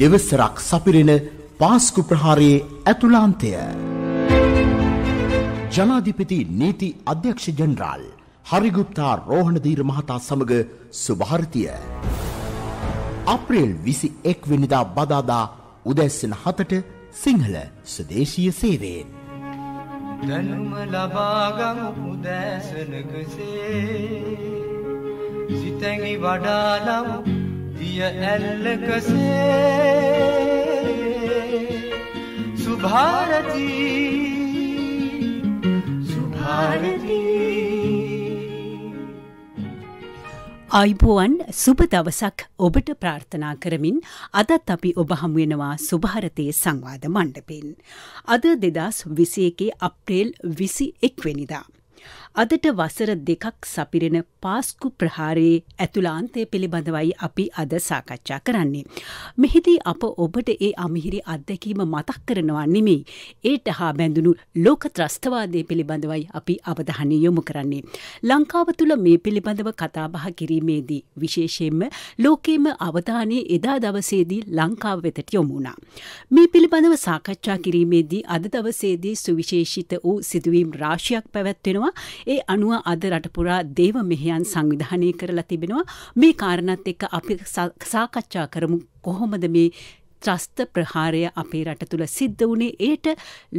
දෙවසරක් සපිරෙන පාස්කු ප්‍රහාරයේ ඇතුළාන්තය. ජනාධිපති නීති අධ්‍යක්ෂ ජනරාල් හරිගුප්තා රෝහණදීර මහතා සමග සුභාරතිය. අප්‍රේල් විසි එක් වෙනිදා බදාදා උදැස්සන හතට සිංහල ස්වදේශීය සේවයෙන්. දැනුම ලබාගමු උදෑසනකසේ සිතැඟි වඩාලමු දිය ඇල්ලකසේ සුභාරතිී සුභාරතිී අයිබෝවන් සුභ දවසක් ඔබට ප්‍රාර්ථනා කරමින් අදත් අපි ඔබ හමුවෙනවා සුභාරතයේ සංවාද මණ්ඩපෙන්. අද දෙදස් විසයකේ අප්‍රේල් විසි එක්වෙනිදා. අදට වසර දෙකක් සපිරෙන පාස්කු ප්‍රහාරයේ ඇතුලාන්තය පිළිබඳවයි අපි අද සාකච්ඡා කරන්නේ. මෙහිදී අප ඔබට ඒ අමිහිරි අත්දැකීම මතක් කරනවා නෙමෙයි. ඒට හා බැඳුණු ලෝක ත්‍රස්තවාදය පිළිබඳවයි අපි අවධහනය යොමු කරන්නේ. ලංකාව තුළ මේ පිළිබඳව කතාබහ කිරීමේදී විශේෂයෙන්ම ලෝකේම අවධානය එදා දවසේදී ලංකාව වෙතට යොමුණා. මේ පිළිබඳව සාකච්ඡා කිරීමේදී අද දවසේදී සුවිශේෂිත වූ සිදුවීම් රාශියක් පැවැත්වෙනවා ඒ අනුව අද රටපුරා දේව මෙහෙයන් සංවිධානය කරලා තිබෙනවා මේ කාරණත් එක්ක අපි සාකච්ඡා කරමු කොහොමද මේ ත්‍රස්ත ප්‍රහාරය අපේ රට තුළ සිද්ධ වනේ ඒට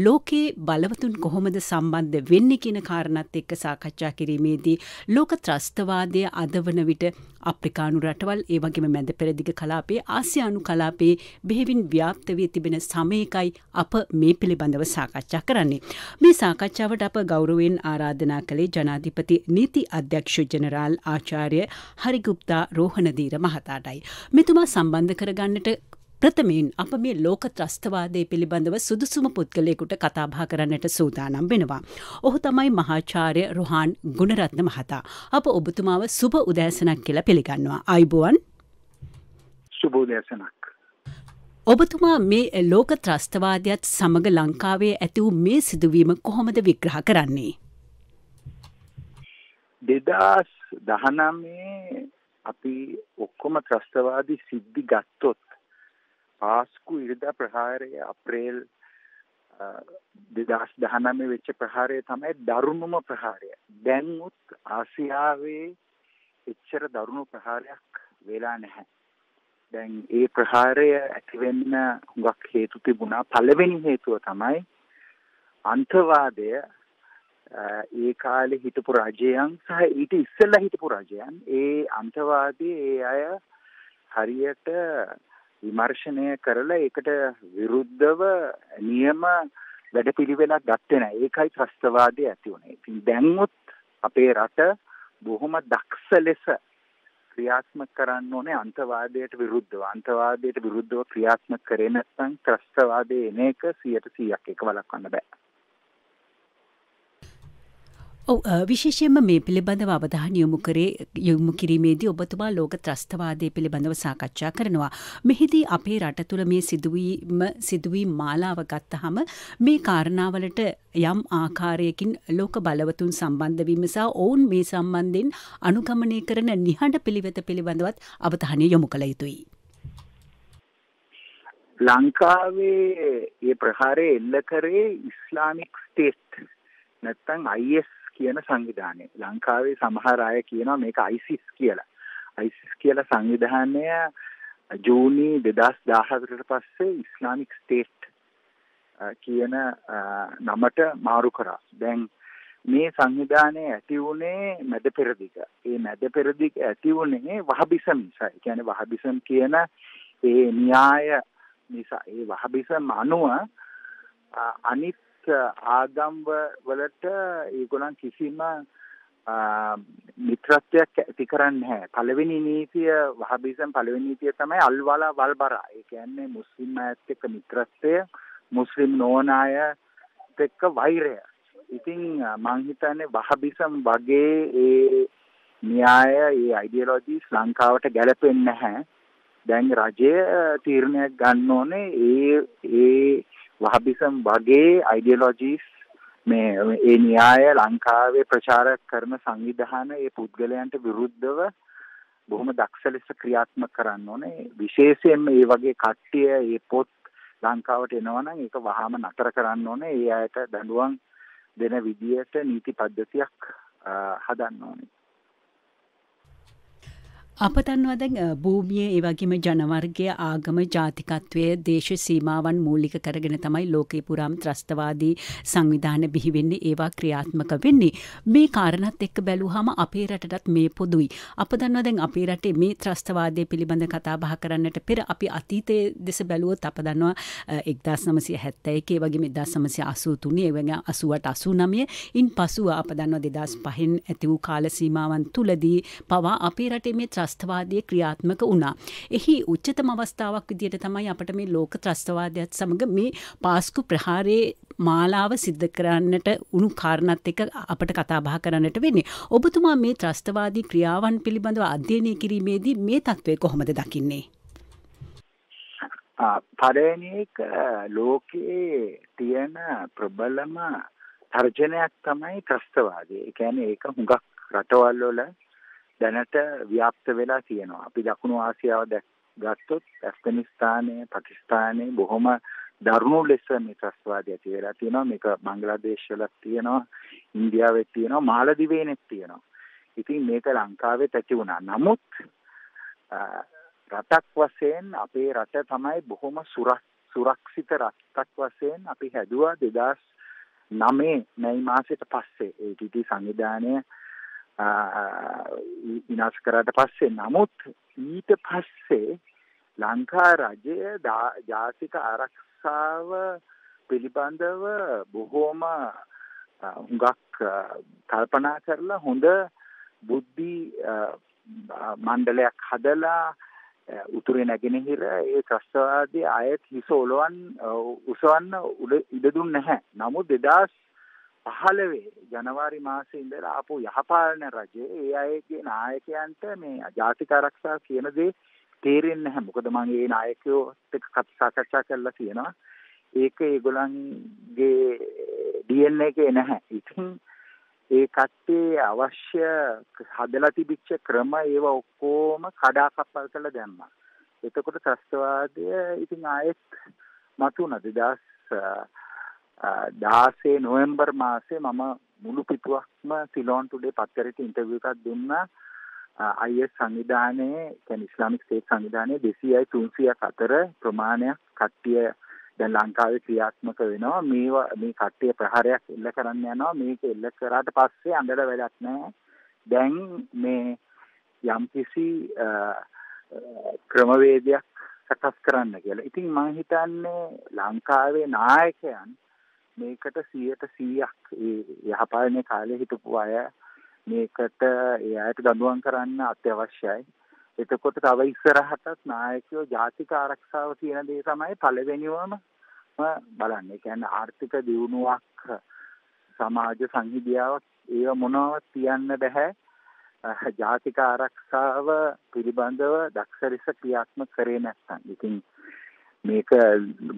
ලෝකයේ බලවතුන් කොහොමද සම්බන්ධ වෙන්න කියන කාරණත් එක්ක සාකච්ඡා කිරීමේදී ලෝක ත්‍රස්තවාදය අද වන විට අප්‍රිකානු රටවල් ඒවගේම මැද පෙරදිග කලාපේ ආසියානු කලාපේ බෙහෙවින් ව්‍යාප්තවී තිබෙන සමයකයි අප මේ පිළිබඳව සාකච්ඡා කරන්නේ. මේ සාකච්ඡාවට අප ගෞරුවෙන් ආරාධනා කළේ ජනාධිපති නීති අධ්‍යක්ෂ ජනරාල් ආචාර්ය හරිගුප්තා රෝහණදීර මහතාටයි. මෙතුමා සම්බන්ධ කරගන්නට ප්‍රථමයෙන් අප මේ ලෝක ත්‍රස්තවාදය පිළිබඳව සුදුසුම පුද්ගලයෙකුට කතාබා කරන්නට සූදානම් වෙනවා. ඔහු තමයි මහාචාර්ය රොහාන් ගුණරත්න මහතා. අප ඔබතුමාව සුබ උදෑසනක් කියලා පිළිගන්නවා. අයිබුවන් සුබෝදෑසනක්. ඔබතුමා මේ ලෝක ත්‍රස්තවාදයක්ත් සමඟ ලංකාවේ ඇති වූ මේ සිදුවීම කොහොමද විග්‍රහ කරන්නේ. දෙදස් දහනමේ අපි ඔක්කොම ත්‍රස්තවාදී සිද්ධි ගත්තොත් පාස්කු ඉරිදා ප්‍රහාරය අප්‍රේල් දෙදස් දහනම වෙච්ච ප්‍රහාරය තමයි දරුණුම ප්‍රහාරය දැන්මුත් ආසියාවේ එච්චර දරුණු ප්‍රහාරයක් වෙලා නැහැ දැන් ඒ ප්‍රහාරය ඇතිවෙන්න හුඟක් හේතු තිබුණා පළවෙනි හේතුව තමයි අන්තවාදය ඒ කාලේ හිටපු රජයන් සහ ඊට ඉස්සෙල්ලා හිටපු රජයන් ඒ අන්තවාදී ඒ අය හරියට විමර්ශනය කරලා ඒකට විරුද්ධව නියම වැඩපිළිවෙලක් ගත්තේ නැහැ. ඒකයි ත්‍රස්තවාදය ඇති වුනේ. ඉතින් දැන්වත් අපේ රට බොහොම දක්ෂ ලෙස ක්‍රියාත්මක කරන්න ඕනේ අන්තවාදයට විරුද්ධව. අන්තවාදයට විරුද්ධව ක්‍රියාත්මක කරේ නැත්නම් ත්‍රස්තවාදයේ එන එක 100% එක වළක්වන්න බෑ. විශේෂයෙන්ම මේ පිළිබඳව අවධාන යොමු කරේ යොමු කිරීමේදී ඔබතුමා ලෝක ත්‍රස්තවාදය පිළිබඳව සාකච්ඡා කරනවා. මෙහිදී අපේ රට තුළ මේ සිදුවීම සිදුවීම් මාලාව ගත්තහම මේ කාරණාවලට යම් ආකාරයකින් ලෝක බලවතුන් සම්බන්ධ වීම සහ ඔවුන් මේ සම්බන්ධයෙන් අනුගමනය කරන නිහඬ පිළිවෙත පිළිබඳවත් අවධානය යොමු කළ යුතුයි. ලංකාවේ ඒ ප්‍රහාරය එල්ල කරේ ඉස්ලාමික් ස්ටේට් නැත්තං අයිස් කියන සංවිධානය. ලංකාවේ සමහර අය කියනවා මේක ISIS කියලා. ISIS කියලා සංවිධානය ජූනි 2014ට පස්සේ ඉස්ලාමික් ස්ටේට් කියන නමට මාරු කරා. දැන් මේ සංවිධානය ඇති වුණේ මැද පෙරදිග. ඒ මැද පෙරදිග ඇති වුණේ වහබිසම් නිසා. ඒ කියන්නේ වහබිසම් කියන ඒ න්‍යාය නිසා. ඒ වහබිසම් අනුව අනිත් ආගම් වලට ඒගොල්ලන් කිසිම මිත්‍රත්වයක් ඇති කරන්නේ නැහැ. පළවෙනි නීතිය වහබිසම් පළවෙනි නීතිය තමයි අල්වලා වල්බරා. ඒ කියන්නේ මුස්ලිම් අයත් එක්ක මිත්‍රත්වය, මුස්ලිම් නොවන අය එක්ක වෛරය. ඉතින් මං හිතන්නේ වහබිසම් වගේ ඒ න්‍යාය, ඒ අයිඩියොලොජි ලංකාවට ගැලපෙන්නේ නැහැ. දැන් රජය තීරණයක් ගන්න ඕනේ ඒ ඒ වහබිසම් වගේ අයිඩියොලොජිස් මේ ඒ න්‍යාය ලංකාවේ ප්‍රචාර කරන සංවිධාන ඒ පුද්ගලයන්ට විරුද්ධව බොහොම දක්ෂ ලෙස ක්‍රියාත්මක කරන්න ඕනේ විශේෂයෙන්ම මේ වගේ කට්ටිය මේ පොත් ලංකාවට එනවනම් ඒක වහාම නතර කරන්න ඕනේ ඒ අයට දඬුවම් දෙන විදියට නීති පද්ධතියක් හදන්න ඕනේ අප දන්නවා දැන් භූමිය ඒ වගේම ජනවර්ගය ආගම ජාතිකත්වය දේශ සීමාවන් මූලික කරගෙන තමයි ලෝකේ පුරාම ත්‍රස්තවාදී සංවිධාන බිහි වෙන්නේ ඒවා ක්‍රියාත්මක වෙන්නේ මේ කාරණත් එක්ක බැලුවාම අපේ රටටත් මේ පොදුයි අප දන්නවා දැන් අපේ රටේ මේ ත්‍රස්තවාදය පිළිබඳ කතා බහ කරන්නට පෙර අපි අතීතයේ දෙස බැලුවොත් අප දන්නවා 1971 ඒ වගේම 1983 ඒ වගේ 88 89 ඉන් පසුව අප දන්නවා 2005 ඇති වූ කාල සීමාවන් තුලදී පවා අපේ රටේ මේ ත්‍රස්තවාදී ත්‍රස්තවාදය ක්‍රියාත්මක වුණා. එහි උච්චතම අවස්ථාවක් විදියට තමයි අපට මේ ලෝක ත්‍රස්තවාදයත් සමඟ මේ පාස්කු ප්‍රහාරයේ මාලාව සිද්ධ කරන්නට උණු කාරණත් එක අපට කතාබහ කරන්නට වෙන්නේ. ඔබතුමා මේ ත්‍රස්තවාදී ක්‍රියාවන් පිළිබඳව අධ්‍යයනය කිරීමේදී මේ තත්ත්වය කොහොමද දකින්නේ? පළවෙනි එක ලෝකයේ තියෙන ප්‍රබලම තර්ජනයක් තමයි ත්‍රස්තවාදී. ඒ කියන්නේ ඒක හුඟක් රටවල් වල දැනට ව්‍යාප්ත වෙලා තියෙනවා. අපි දකුණු ආසියාව ගත්තොත් ඇෆ්ගනිස්තානය, පාකිස්තානය බොහොම දරුණු ලෙස මිත්‍රස්වාදය ඇති වෙලා තියෙනවා. මේක බංග්ලාදේශ වලත් තියෙනවා, ඉන්දියාවේ තියෙනවා, මාලදිවයිනෙත් තියෙනවා. ඉතින් මේක ලංකාවෙත් ඇති වුණා. නමුත් රටක් වශයෙන් අපේ රට තමයි බොහොම සුරක්ෂිත රටක් වශයෙන් අපි හැදුවා 2009 මැයි මාසෙට පස්සේ ඒ ටීටී සංවිධානය විනාශ කරාට පස්සේ නමුත් ඊට පස්සේ ලංකා රජය ජාතික ආරක්ෂාව පිළිබඳව බොහෝම හුඟක් කල්පනා කරලා හොඳ බුද්ධි මණ්ඩලයක් හදලා උතුරේ නැගෙනහිර ඒ ත්‍රස්තවාදී ආයත් හිස ඔලවන් උසවන්න ඉඩ දුන්නේ නැහැ. නමුත් 2000 පහළවේ ජනවාරි මාසේ ඉඳලා ආපු යහපාලන රජයේ ඒ අයගේ නායකයන්ට මේ ජාතික ආරක්ෂා කියන දේ තේරෙන්නේ නැහැ. මොකද මම ඒ නායකයෝ එක්ක කතා සාකච්ඡා කරලා තියෙනවා. ඒක ඒගොල්ලන්ගේ DNA එකේ නැහැ. ඉතින් ඒ කට්ටිය අවශ්‍ය හදලා තිබිච්ච ක්‍රම ඒව ඔක්කොම කඩා කප්පල් කරලා දැම්මා. එතකොට ත්‍රස්තවාදය ඉතින් ආයෙත් මතුණා 2000 දාසේ නොවම්බර් මාසේ මම මුළු පිටුවක්ම සිලෝන් ටුඩේ පත්තරට ඉන්ටර්වියු එකක් දුන්නා අයිස් සංවිධානයේ කියන්නේ ඉස්ලාමික් ස්ටේට් සංවිධානයේ 200යි 300ක් අතර ප්‍රමාණයක් කට්ටිය දැන් ලංකාවේ ක්‍රියාත්මක වෙනවා මේවා මේ කට්ටිය ප්‍රහාරයක් එල්ල කරන්න යනවා මේක එල්ල කරාට පස්සේ අඬලා වැඩක් නැහැ දැන් මේ යම්කිසි ක්‍රමවේදයක් සකස් කරන්න කියලා. ඉතින් මම හිතන්නේ ලංකාවේ නායකයන් මේකට 100ට 100ක් යහපාලනයේ කාලේ හිටපු අය මේකට ඒ අයට දඬුවම් කරන්න අත්‍යවශ්‍යයි. එතකොට තව ඉස්සරහටත් නායකයෝ ජාතික ආරක්ෂාව කියන දේ තමයි පළවෙනිවම බලන්නේ. ඒ කියන්නේ ආර්ථික දියුණුවක් සමාජ සංහිඳියාවක් ඒව මොනවත් තියන්න බෑ. ජාතික ආරක්ෂාව පිළිබඳව දක්ෂ ලෙස ක්‍රියාත්මක කරේ නැත්නම්. ඉතින් මේක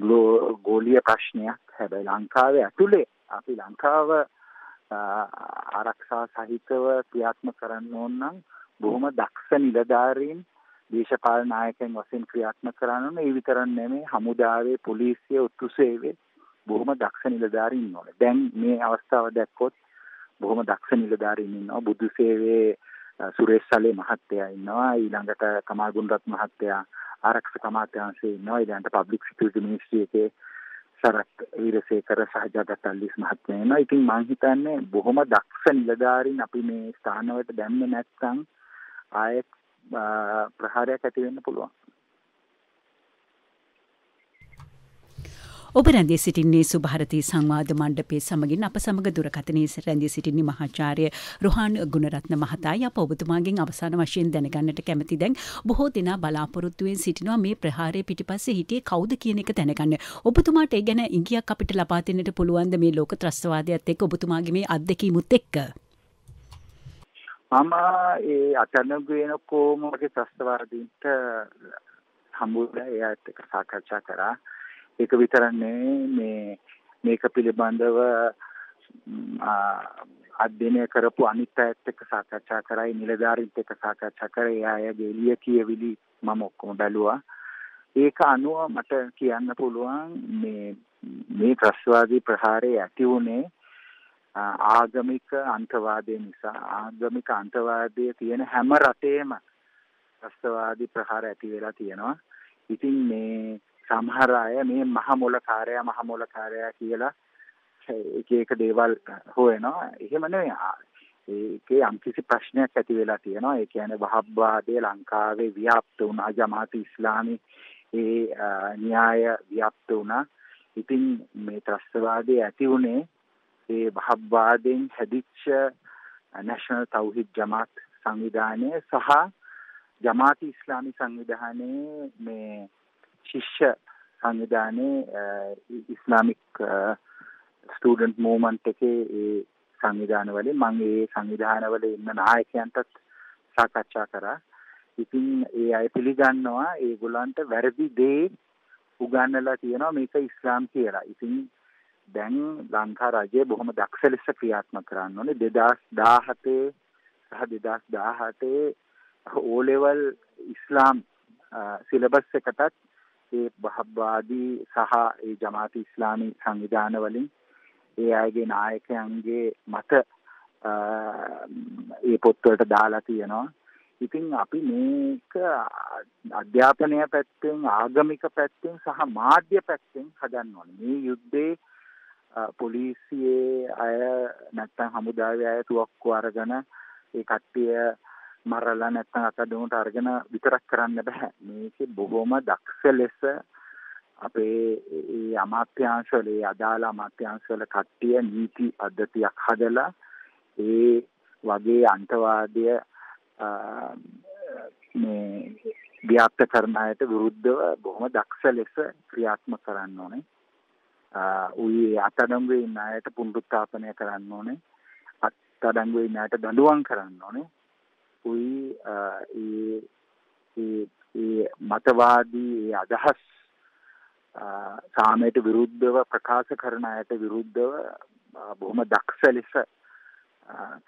ග්ලෝ ගෝලීය ප්‍රශ්නයක් හැබැයි ලංකාවේ ඇතුලේ අපි ලංකාව ආරක්ෂා සහිතව ක්‍රියාත්මක කරන්න ඕන නම් බොහොම දක්ෂ නිලධාරීන් දේශපාලන නායකයන් වශයෙන් ක්‍රියාත්මක කරන්න ඕන ඒ විතරක් නෙමෙයි හමුදාවේ පොලිසිය උතු සේවයේ බොහොම දක්ෂ නිලධාරීන් ඉන්නවා. දැන් මේ අවස්ථාව දැක්කොත් බොහොම දක්ෂ නිලධාරීන් ඉන්නවා. බුදු සේවයේ සුරේෂ් සලේ මහත්තයා ඉන්නවා. ඊළඟට කමාල් ගුණරත් මහත්තයා ආරක්ෂක අමාත්‍යාංශයේ ඉන්නවා ඊළඟට පබ්ලික් සිකියුරිටි මිනිස්ට්‍රි එකේ සරත් වීරසේකර සහජාගත අල්ලිස් මහත්මයා ඉන්නවා. ඉතින් මම හිතන්නේ බොහොම දක්ෂ නිලධාරීන් අපි මේ ස්ථානවලට දැම්මේ නැත්නම් ආයෙත් ප්‍රහාරයක් ඇති වෙන්න පුළුවන්. ඔබ රැඳී සිටින්නේ සුභාරතී සංවාද මණ්ඩපේ සමගින් අප සමග දුරකථනයේ රැඳී සිටින්නේ මහාචාර්ය රොහාන් ගුණරත්න මහතායි අප ඔබතුමාගෙන් අවසාන වශයෙන් දැනගන්නට කැමති දැන් බොහෝ දෙනා බලාපොරොත්තුවෙන් සිටිනවා මේ ප්‍රහාරය පිටිපස්සේ හිටියේ කවුද කියන එක දැනගන්න. ඔබතුමාට ඒ ගැන ඉඟියක් අපිට ලබා දෙන්නට පුළුවන්ද මේ ලෝක ත්‍රස්තවාදයත් එක්ක ඔබතුමාගේ මේ අත්දැකීමුත් එක්ක? මම ඒ අතනග වෙනකොම මගේ ත්‍රස්තවාදීන්ට හම්බුලා එයාත් එක්ක සාකච්ඡා කරා. ඒක විතරක් නෙවෙයි මේ මේක පිළිබඳව අධ්‍යයනය කරපු අනිත් අයත් එක්ක සාකච්ඡා කරයි නිලධාරීන්ත් එක්ක සාකච්ඡා කරේ අයගේ එළිය කියවිලි මම ඔක්කොම බැලුවා ඒක අනුව මට කියන්න පුළුවන් මේ මේ ත්‍රස්වාදී ප්‍රහාරය ඇති වුණේ ආගමික අන්තවාදය නිසා ආගමික අන්තවාදය තියෙන හැම රටේම ත්‍රස්වාදී ප්‍රහාර ඇති වෙලා තියෙනවා ඉතින් මේ සමහර අය මේ මහ මොලකාරයා මහ මොලකාරයා කියලා එක එක දේවල් හොයනවා. එහෙම නෙවෙයි. ඒකේ යම්කිසි ප්‍රශ්නයක් ඇති වෙලා තියෙනවා. ඒ කියන්නේ වහබ්වාදය ලංකාවේ ව්‍යාප්ත වුණා. ජමාත් ඉස්ලාමී ඒ න්‍යාය ව්‍යාප්ත වුණා. ඉතින් මේ ත්‍රස්තවාදී ඇති වුණේ ඒ වහබ්වාදයෙන් හැදිච්ච නැෂනල් තවහිද ජමාත් සංවිධානය සහ ජමාති ඉස්ලාමී සංවිධානයේ මේ ශිෂ්‍ය සංවිධානයේ ඉස්ලාමික් ස්ටූඩන්ට් මූවමන්ට් එකේ ඒ සංවිධානවල මම ඒ සංවිධානවල ඉන්න නායකයන්ටත් සාකච්ඡා කරා. ඉතින් ඒ අය පිළිගන්නවා ඒගොල්ලන්ට වැරදි දේ උගන්වලා තියෙනවා මේක ඉස්ලාම් කියලා. ඉතින් දැන් ලංකා රජය බොහොම දක්ෂ ලෙස ක්‍රියාත්මක කරන්න ඕනේ 2017 සහ 2018 ඕ ලෙවල් ඉස්ලාම් සිලබස් එකටත් ඒ වහබ්වාදී සහ ඒ ජමාත ඉස්ලාමී සංවිධාන වලින් ඒ අයගේ නායකයන්ගේ මත ඒ පොත්වලට දාලා තියෙනවා ඉතින් අපි මේක අධ්‍යාපනය පැත්තෙන් ආගමික පැත්තෙන් සහ මාධ්‍ය පැත්තෙන් හදන්න ඕනේ. මේ යුද්ධේ පොලිසියේ අය නැත්තම් හමුදාවේ අය තුවක්කු අරගෙන ඒ කට්ටිය මරලා නැත්නම් අතඩොමට අරගෙන විතරක් කරන්න බෑ මේකේ බොහොම දක්ෂ ලෙස අපේ ඒ අමාත්‍යාංශවල ඒ අදාළ අමාත්‍යාංශවල කට්ටිය නීති අධ්‍යතියක් හදලා ඒ වගේ අන්තවාදය මේ ව්‍යාප්ත කරන අයට විරුද්ධව බොහොම දක්ෂ ලෙස ක්‍රියාත්මක කරන්න ඕනේ. උයි අත්අඩංගුවේ ඉන්න අයට පුනරුත්ථාපනය කරන්න ඕනේ. අත්අඩංගුවේ ඉන්න අයට දඬුවම් කරන්න ඕනේ. අපුයි ඒ ඒ ඒ මතවාදී ඒ අදහස් සාමයට විරුද්ධව ප්‍රකාශ කරන අයට විරුද්ධව බොහොම දක්ෂ ලෙස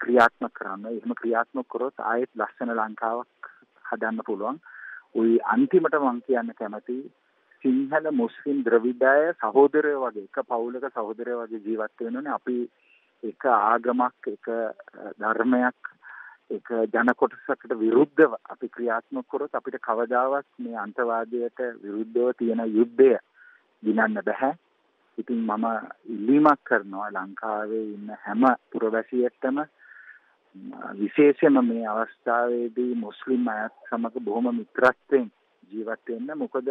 ක්‍රියාත්මක කරන්න. එහෙම ක්‍රියාත්මක කරොත් ආයෙත් ලස්සන ලංකාවක් හදන්න පුළුවන්. ওই අන්තිමට මම කියන්න කැමති සිංහල මුස්ලිම් ද්‍රවිඩය සහෝදරයෝ වගේ එක පවුලක සහෝදරයෝ වගේ ජීවත් වෙනෝනේ අපි එක ආගමක් එක ධර්මයක් ඒක ජන කොටසකට විරුද්ධව අපි ක්‍රියාත්මක කරොත් අපිට කවදාවත් මේ අන්තවාදයට විරුද්ධව තියෙන යුද්ධය දිනන්න බෑ. ඉතින් මම ඉල්ලීමක් කරනවා ලංකාවේ ඉන්න හැම පුරවැසියෙක්ටම විශේෂයෙන්ම මේ අවස්ථාවේදී මුස්ලිම් අයත් සමග බොහොම මිත්‍රත්වයෙන් ජීවත් වෙන්න. මොකද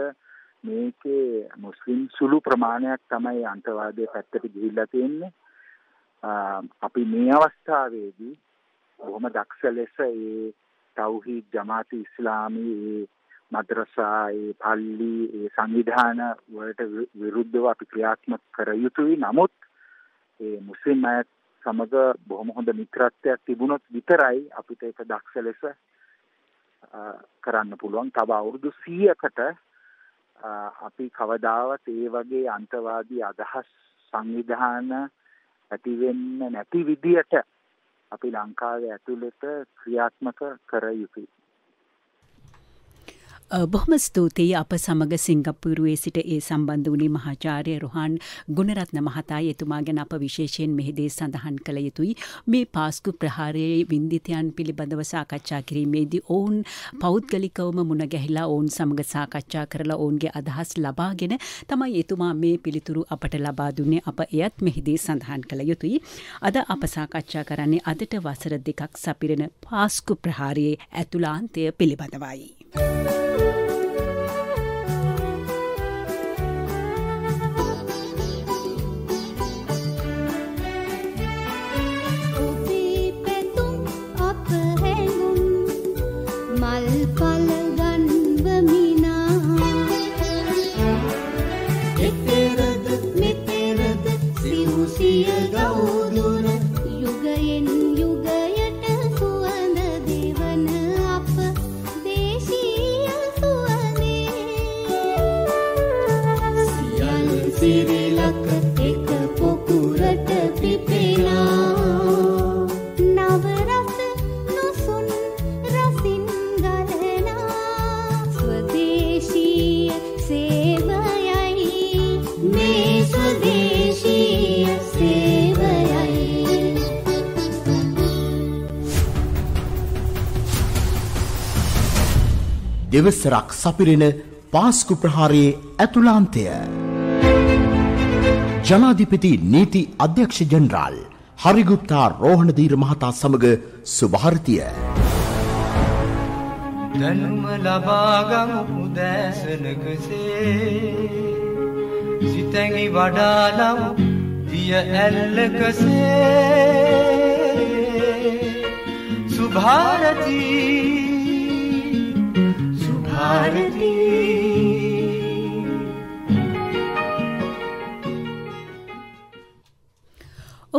මේකේ මුස්ලිම් සුළු ප්‍රමාණයක් තමයි අන්තවාදයේ පැත්තට ගිහිල්ලා තියෙන්නේ. අපි මේ අවස්ථාවේදී බොහොම දක්ෂ ලෙස ඒ තවහි ජමාති ඉස්ලාමී මද්‍රසා ඒ පල්ලි ඒ සංවිධාන වලට විරුද්ධව අපි ක්‍රියාත්මක කර යුතුයි නමුත් ඒ මුස්ලිම් අය සමග බොහොම හොඳ මිත්‍රත්වයක් තිබුණොත් විතරයි අපිට ඒක දක්ෂ ලෙස කරන්න පුළුවන් තව අවුරුදු 100කට අපි කවදාවත් ඒ වගේ අන්තවාදී අදහස් සංවිධාන ඇති වෙන්න නැති විදියට අපි ලංකාවේ ඇතුළත ක්‍රියාත්මක කර යුතුයි. බොහොම ස්තුතියි අප සමඟ සිංගප්පුරුවේ සිට ඒ සම්බන්ධ වුණේ මහාචාරය රොහන් ගුණරත්න මහතායි එතුමා ගැන අප විශේෂයෙන් මෙහිදේ සඳහන් කළ යුතුයි මේ පාස්කු ප්‍රහාරයේ වින්දිතයන් පිළිබඳව සාකච්ඡා කිරීමේදී ඔවුන් පෞද්ගලිකවම මුණ ගැහිලා ඔවුන් සමඟ සාකච්ඡා කරලා ඔවුන්ගේ අදහස් ලබාගෙන තමයි එතුමා මේ පිළිතුරු අපට ලබා දුන්නේ අප එයත් මෙහිදී සඳහන් කළ යුතුයි අද අප සාකච්ඡා කරන්නේ අදට වසර දෙකක් සපිරෙන පාස්කු ප්‍රහාරයේ ඇතුලාන්තය පිළිබඳවයි. Thank you. දෙවසරක් සපිරෙන පාස්කු ප්‍රහාරයේ ඇතුලාන්තය. ජනාධිපති නීති අධ්‍යක්ෂ ජනරාල් හරිගුප්තා රෝහණදීර මහතා සමග සුභාරතිය. දැනුම ලබාගමු උදෑසනකසේ සිතැඟි වඩාලම් දිය ඇල්ලකසේ සුභාරතිී भारती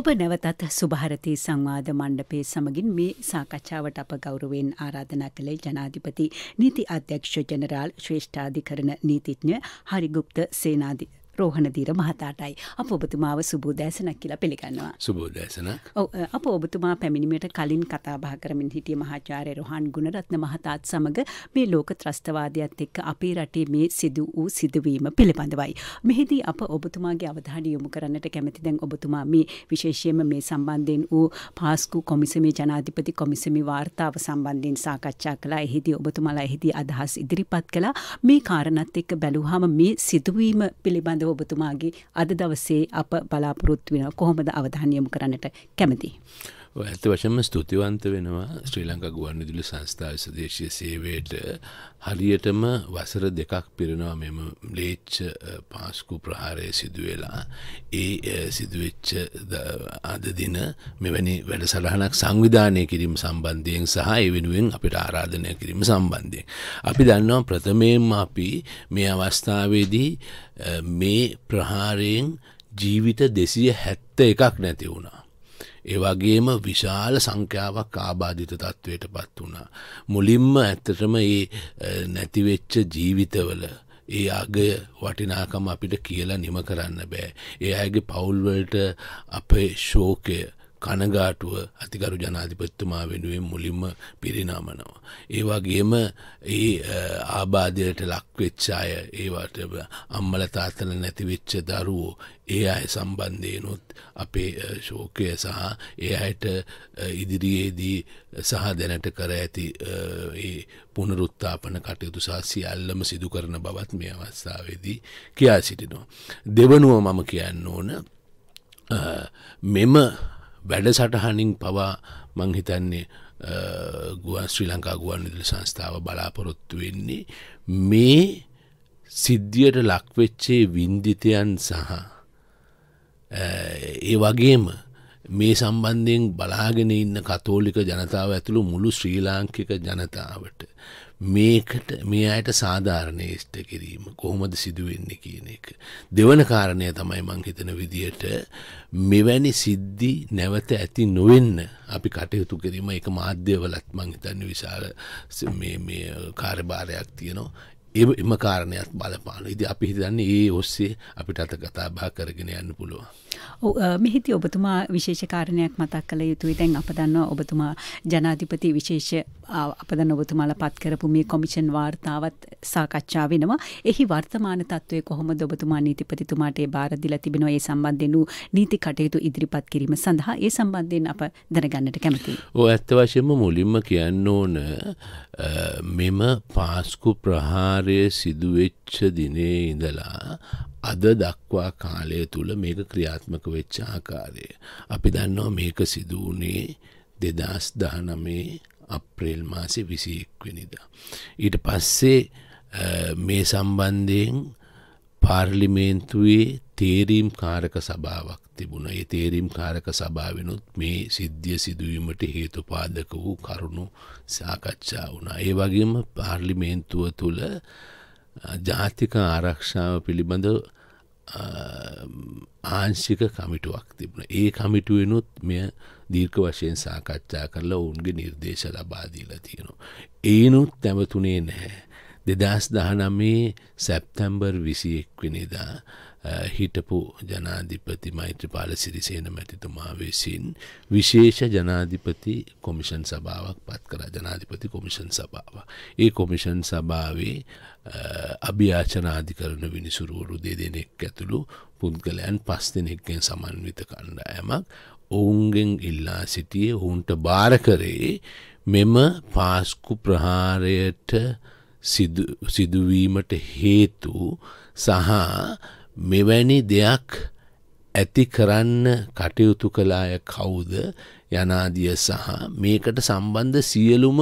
ඔබ නැවතත් සුභාරතී සංවාධ මණ්ඩපේ සමගින් මේ සාකච්ඡාවට අප ගෞරුවෙන් ආරාධනා කළේ ජනාධිපති නීති අධ්‍යක්ෂ ජනරාල් ශ්‍රේෂ්ඨාධිකරන නීතිඥ හරිගුප්ත සේනාධී රෝහණදීර මහතාටයි අප ඔබතුමාව සුබෝදෑසනක් කියලා පිළිගන්නවා සුබෝදෑසනක් අප ඔබතුමා පැමිණීමට කලින් කතාබා කරමින් හිටිය මහාචාරය රොහන් ගුණරත්න මහතාත් සමඟ මේ ලෝක ත්‍රස්තවාදයක්ත් එක්ක අපේ රටේ මේ සිදු වූ සිදුවීම පිළිබඳවයි. මෙහිදී අප ඔබතුමාගේ අවධානය යොමු කරන්නට කැමති දැන් ඔබතුමා මේ විශේෂයෙන්ම මේ සම්බන්ධයෙන් වූ පාස්කු කොමිසමේ ජනාධිපති කොමිසමි වාර්තාව සම්බන්ධයෙන් සාකච්ඡා කළා එහිදී ඔබතුමාලා එහිදී අදහස් ඉදිරිපත් කළා මේ කාරණත් එක්ක බැලුහම මේ සිදුවීම පිළිබඳ පිළිබඳව ඔබතුමාගේ අද දවසේ අප බලාපොරොත්තු වෙන කොහොමද අවධානය යොමු කරන්නට කැමතියි. ඇත වශම ස්තුතිවන්ත වෙනවා ශ්‍රී ලංකා ගුවන් විදුලි සංස්ථාව සදේශය සේවයට හරියටම වසර දෙකක් පිරෙනවා මෙම ලේච්ච පාස්කු ප්‍රහාරය සිදුවෙලා ඒ සිදුවෙච්ච අද දින මෙවැනි වැඩසලහනක් සංවිධානය කිරීම සම්බන්ධයෙන් සහ ඒ වෙනුවෙන් අපිට ආරාධනය කිරීම සම්බන්ධයෙන්. අපි දන්නවා ප්‍රථමයෙන්ම අපි මේ අවස්ථාවේදී මේ ප්‍රහාරයෙන් ජීවිත දෙසිය හැත්ත එකක් නැති වුණා. ඒවගේම විශාල සංඛ්‍යාවක් ආබාධිත තත්ත්වයට පත් වුණා. මුලින්ම ඇත්තටම ඒ නැතිවෙච්ච ජීවිතවල ඒ අගය වටිනාකම අපිට කියලා නිම කරන්න බෑ. ඒ අයගේ පවුල්වලට අපේ ශෝකය කනගාටුව අතිකරු ජනාධිපත්තුමා වෙනුවෙන් මුලින්ම පිරිනාමනවා. ඒවාගේම ඒ ආබාධයට ලක්වෙච්චාය ඒවට අම්මල තාතන නැතිවෙච්ච දරුවෝ ඒ අය සම්බන්ධයනුත් අපේ ශෝකය සහ ඒ අයට ඉදිරියේදී සහ දැනට කර ඇති පුනරුත්තාපන කටයුතු සාසි අල්ලම සිදු කරන බවත් මේ අවස්ථාවේදී කියා සිටිනවා. දෙවනුව මම කියන්න ඕන මෙම වැඩසටහනින් පවා මංහිතන්නේ ගුවන් ශ්‍රී ලංකා ගුවන් විදුලි සංස්ථාව බලාපොරොත්තු වෙන්නේ මේ සිද්ධියට ලක්වෙච්චේ වින්දිතයන් සහ ඒ වගේම මේ සම්බන්ධයෙන් බලාගෙන ඉන්න කතෝලික ජනතාව ඇතුළු මුළු ශ්‍රී ලාංකික ජනතාවට මේකට මේ අයට සාධාරණේෂ්ට කිරීම කොහොමද සිදුවෙන්නේ කියන එක. දෙවන කාරණය තමයි මං හිතන විදියට මෙවැනි සිද්ධි නැවත ඇති නොවෙන්න අපි කටයුතු කිරීම එක මාධ්‍යවලත් මං හිතන්න විශාල කාර්භාරයක් තියනවා එම එම කාරණයක් බලපාන ඉදි අපි හිතන්නේ ඒ ඔස්සේ අපිට අත කතා බා කරගෙන යන්න පුළුවන්. මෙහිති ඔබතුමා විශේෂකාරණයක් මතක් කළ යුතුයි දැන් අප දන්නවා ඔබතුමා ජනාධිපති විශේෂ අපද නොබතුමාල පත් කරපු මේ කොමිෂන් වාර්තාවත් සාකච්ඡා වෙනවා එහි වර්තමාන තත්වය කොහොම ඔබතුමා නීතිපතිතුමාට බාරදිල තිබෙනවා ඒ සම්බන්ධයනු නීති කටයුතු ඉදිරිපත් කිරීම සඳහා ඒ සම්බන්ධයෙන් අප දැනගන්නට කැමති. ඕ ඇත්ත වශයෙන්ම මුලින්ම කියන්න ඕන මෙම පාස්කු ප්‍රහාරය සිදුවෙච්ච දිනේ ඉඳලා අද දක්වා කාලය තුළ මේක ක්‍රියාත්මක වෙච්ච ආකාරය. අපි දන්නවා මේක සිදුවනේ දෙදස් දානමේ අප්‍රේල් මාසෙ විසියෙක්වෙනිදා. ඊට පස්සේ මේ සම්බන්ධයෙන් පාර්ලිමේන්තුවේ තේරීම් කාරක සභාවක් තිබුණ ඒ තේරීම් කාරක සභාවෙනුත් මේ සිද්ධිය සිදුවීමට හේතුපාදක වූ කරුණු සාකච්ඡා වුණා. ඒ වගේම පාර්ලිමේන්තුව තුළ ජාතික ආරක්ෂාව පිළිබඳ ආංශික කමිටුවක් තිබුණ ඒ කමිටුවෙනුත් මෙය දීර්ක වශයෙන් සාකච්ඡා කරලා ඔවුන්ගේ නිර්දේශ ලබාදීලා තියෙනවා. ඒනුත් තැමතුනේ නැහැ. දෙදස් දහනමේ සැප්තැම්බර් විසියෙක් වෙනදා හිටපු ජනාධිපති මෛත්‍රපාල සිරිසේන මැතිතුමා විසින් විශේෂ ජනාධිපති කොමිෂන් සභාවක් පත් කර ජනාධිපති කොමිෂන් සභාව. ඒ කොමිෂන් සභාවේ අභ්‍යාචනාධිකරන විනිසුරුවරු දෙදෙනෙක් ඇතුළු පුද්ගලයන් පස් දෙනෙක්ගෙන් සමන්විත කණ්ඩායමක් ඔවුන්ගෙන් ඉල්ලා සිටියේ ඔවුන්ට භාරකරේ මෙම පාස්කු ප්‍රහාරයට සිදුවීමට හේතු සහ මෙවැනි දෙයක් ඇති කරන්න කටයුතු කලාය කවුද යනාදිය සහ මේකට සම්බන්ධ සියලුම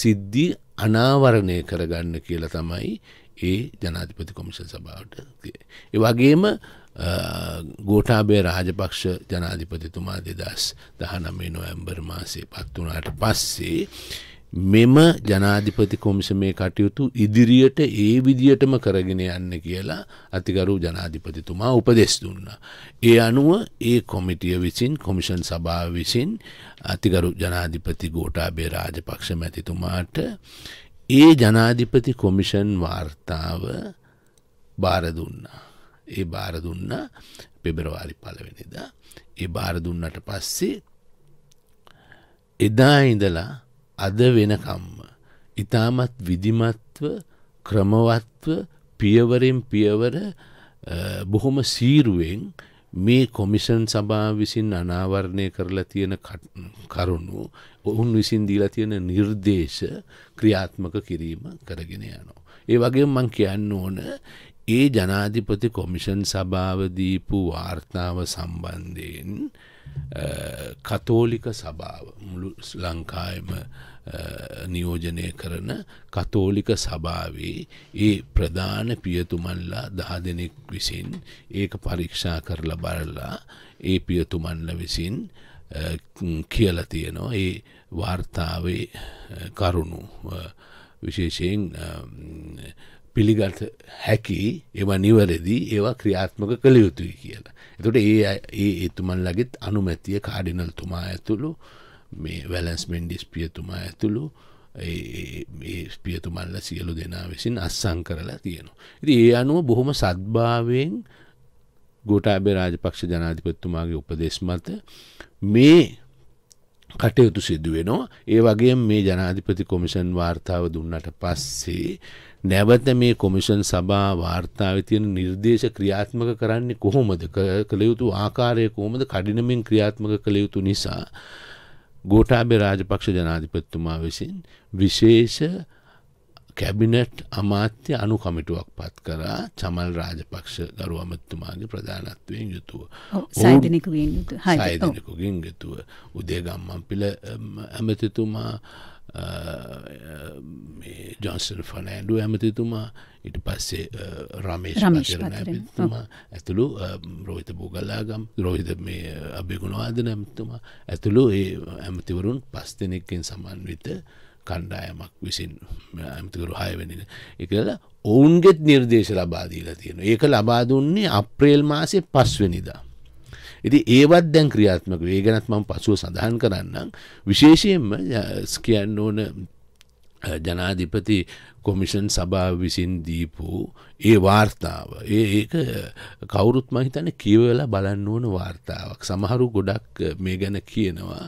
සිද්ධි අනාවරණය කරගන්න කියලා තමයි ඒ ජනාධිපති කොමිෂන් සභාවට. එවගේම ගෝටාබේ රාජපක්ෂ ජනාධිපතිතුමා දෙදස් දහනමේ නොඇම්බර් මාසේ පත්වනාට පස්සේ මෙම ජනාධිපති කොමිසමේ කටයුතු ඉදිරියට ඒ විදියටම කරගෙන යන්න කියලා අතිගරු ජනාධිපතිතුමා උපදෙස් දුන්න. ඒ අනුව ඒ කොමිටිය විසින් කොමිෂන් සභාව විසින් අතිගරු ජනාධිපති ගෝටාබේ රාජපක්ෂ මැතිතුමාට ඒ ජනාධිපති කොමිෂන් වාර්තාව බාරදුන්නා. ඒ බාරදුන්න පෙබරවාරි පලවෙනිද. ඒ බාරදුන්නට පස්සේ එදා ඉඳලා අද වෙනකම්ම. ඉතාමත් විධිමත්ව ක්‍රමවත්ව පියවරෙන් පියවර බොහොම සීරුවෙන් මේ කොමිෂන් සභා විසින් අනාවරණය කරලා තියෙන කරුණු ඔවුන් විසින් දීලා තියෙන නිර්දේශ ක්‍රියාත්මක කිරීම කරගෙන යනවා. ඒ වගේ මං කියන්න ඕන ඒ ජනාධිපති කොමිෂන් සභාව දීපු වාර්තාව සම්බන්ධයෙන් කතෝලික සභාව මුළු ලංකායම නියෝජනය කරන කතෝලික සභාවේ ඒ ප්‍රධාන පියතුමන්ලා දහ දෙනෙක් විසින් ඒක පරීක්ෂා කරලා බලලා ඒ පියතුමන්ල විසින් කියල තියෙනවා ඒ වාර්තාවේ කරුණු විශේෂයෙන් පිළිගත හැකි ඒවා නිවරදි ඒවා ක්‍රියාත්මක කළ යුතුයි කියලා. එතට ඒ ඒ එතුමල්ලගෙත් අනුමැතිය කාඩිනල් තුමා ඇතුළු මේ වැලන්ස් මෙන්ඩිස් පියතුමා ඇතුළු ස්පියතුමල්ල සියලු දෙනා විසින් අස්සං කරලා තියෙනවා. ඉති ඒ අනුව බොහොම සත්භාවයෙන් ගෝටාබේ රාජපක්ෂ ජනාධිපත්තුමාගේ උපදෙස් මත මේ කටයුතු සිදුවෙනවා ඒ වගේ මේ ජනාධිපති කොමිෂන් වාර්තාව දුන්නට පස්සේ නැවත මේ කොමිෂන් සභා වාර්තාව තියෙන නිර්දේශ ක්‍රියාත්මක කරන්නේ කොහොමද කළ යුතු ආකාරය කොහොමද කඩිනමින් ක්‍රියාත්මක කළ යුතු නිසා ගෝටාබේ රාජපක්ෂ ජනාධිපතිතුමා විසින් විශේෂ කැබිනට් අමාත්‍ය අනුකමිටුවක් පත් කරා චමල් රාජපක්ෂ ගරු අමත්තුමාගේ ප්‍රධානත්වයෙන් යුතුව සයිදනකුගෙන් යුතුව උදේ ගම්මන් පිළ ඇමතිතුමා ජොන්සන් ෆනෑඩු ඇමතිතුමා ඉට පස්සේ රමේශ පචරන ඇමතිතුමා ඇතුළු රෝහිත බෝගල්ලාගම් රෝහිත මේ අභිගුණවාද නැමතුමා ඇතුළු ඒ ඇමතිවරුන් පස්තෙනෙක්කෙන් සමන්විත කණ්ඩායමක් විසින් ඇමතිකරු හයවැනිෙන එකලා ඔවුන්ගෙත් නිර්දේශ ලබාදීලා තියෙන ඒක ලබා දුන්නේ අප්‍රේල් මාසේ පස්වෙනිදා ඉති ඒවත් දැන් ක්‍රියාත්මක වේ ගැනත් මම පසුව සඳහන් කරන්නම් විශේෂයෙන්ම කියන්න ඕන ජනාධිපති කොමිෂන් සභාව විසින් දීපු ඒ වාර්තාව ඒ ඒක කවුරුත් මහිතන කියවලා බලන්න ඕන වාර්තාවක් සමහරු ගොඩක් මේ ගැන කියනවා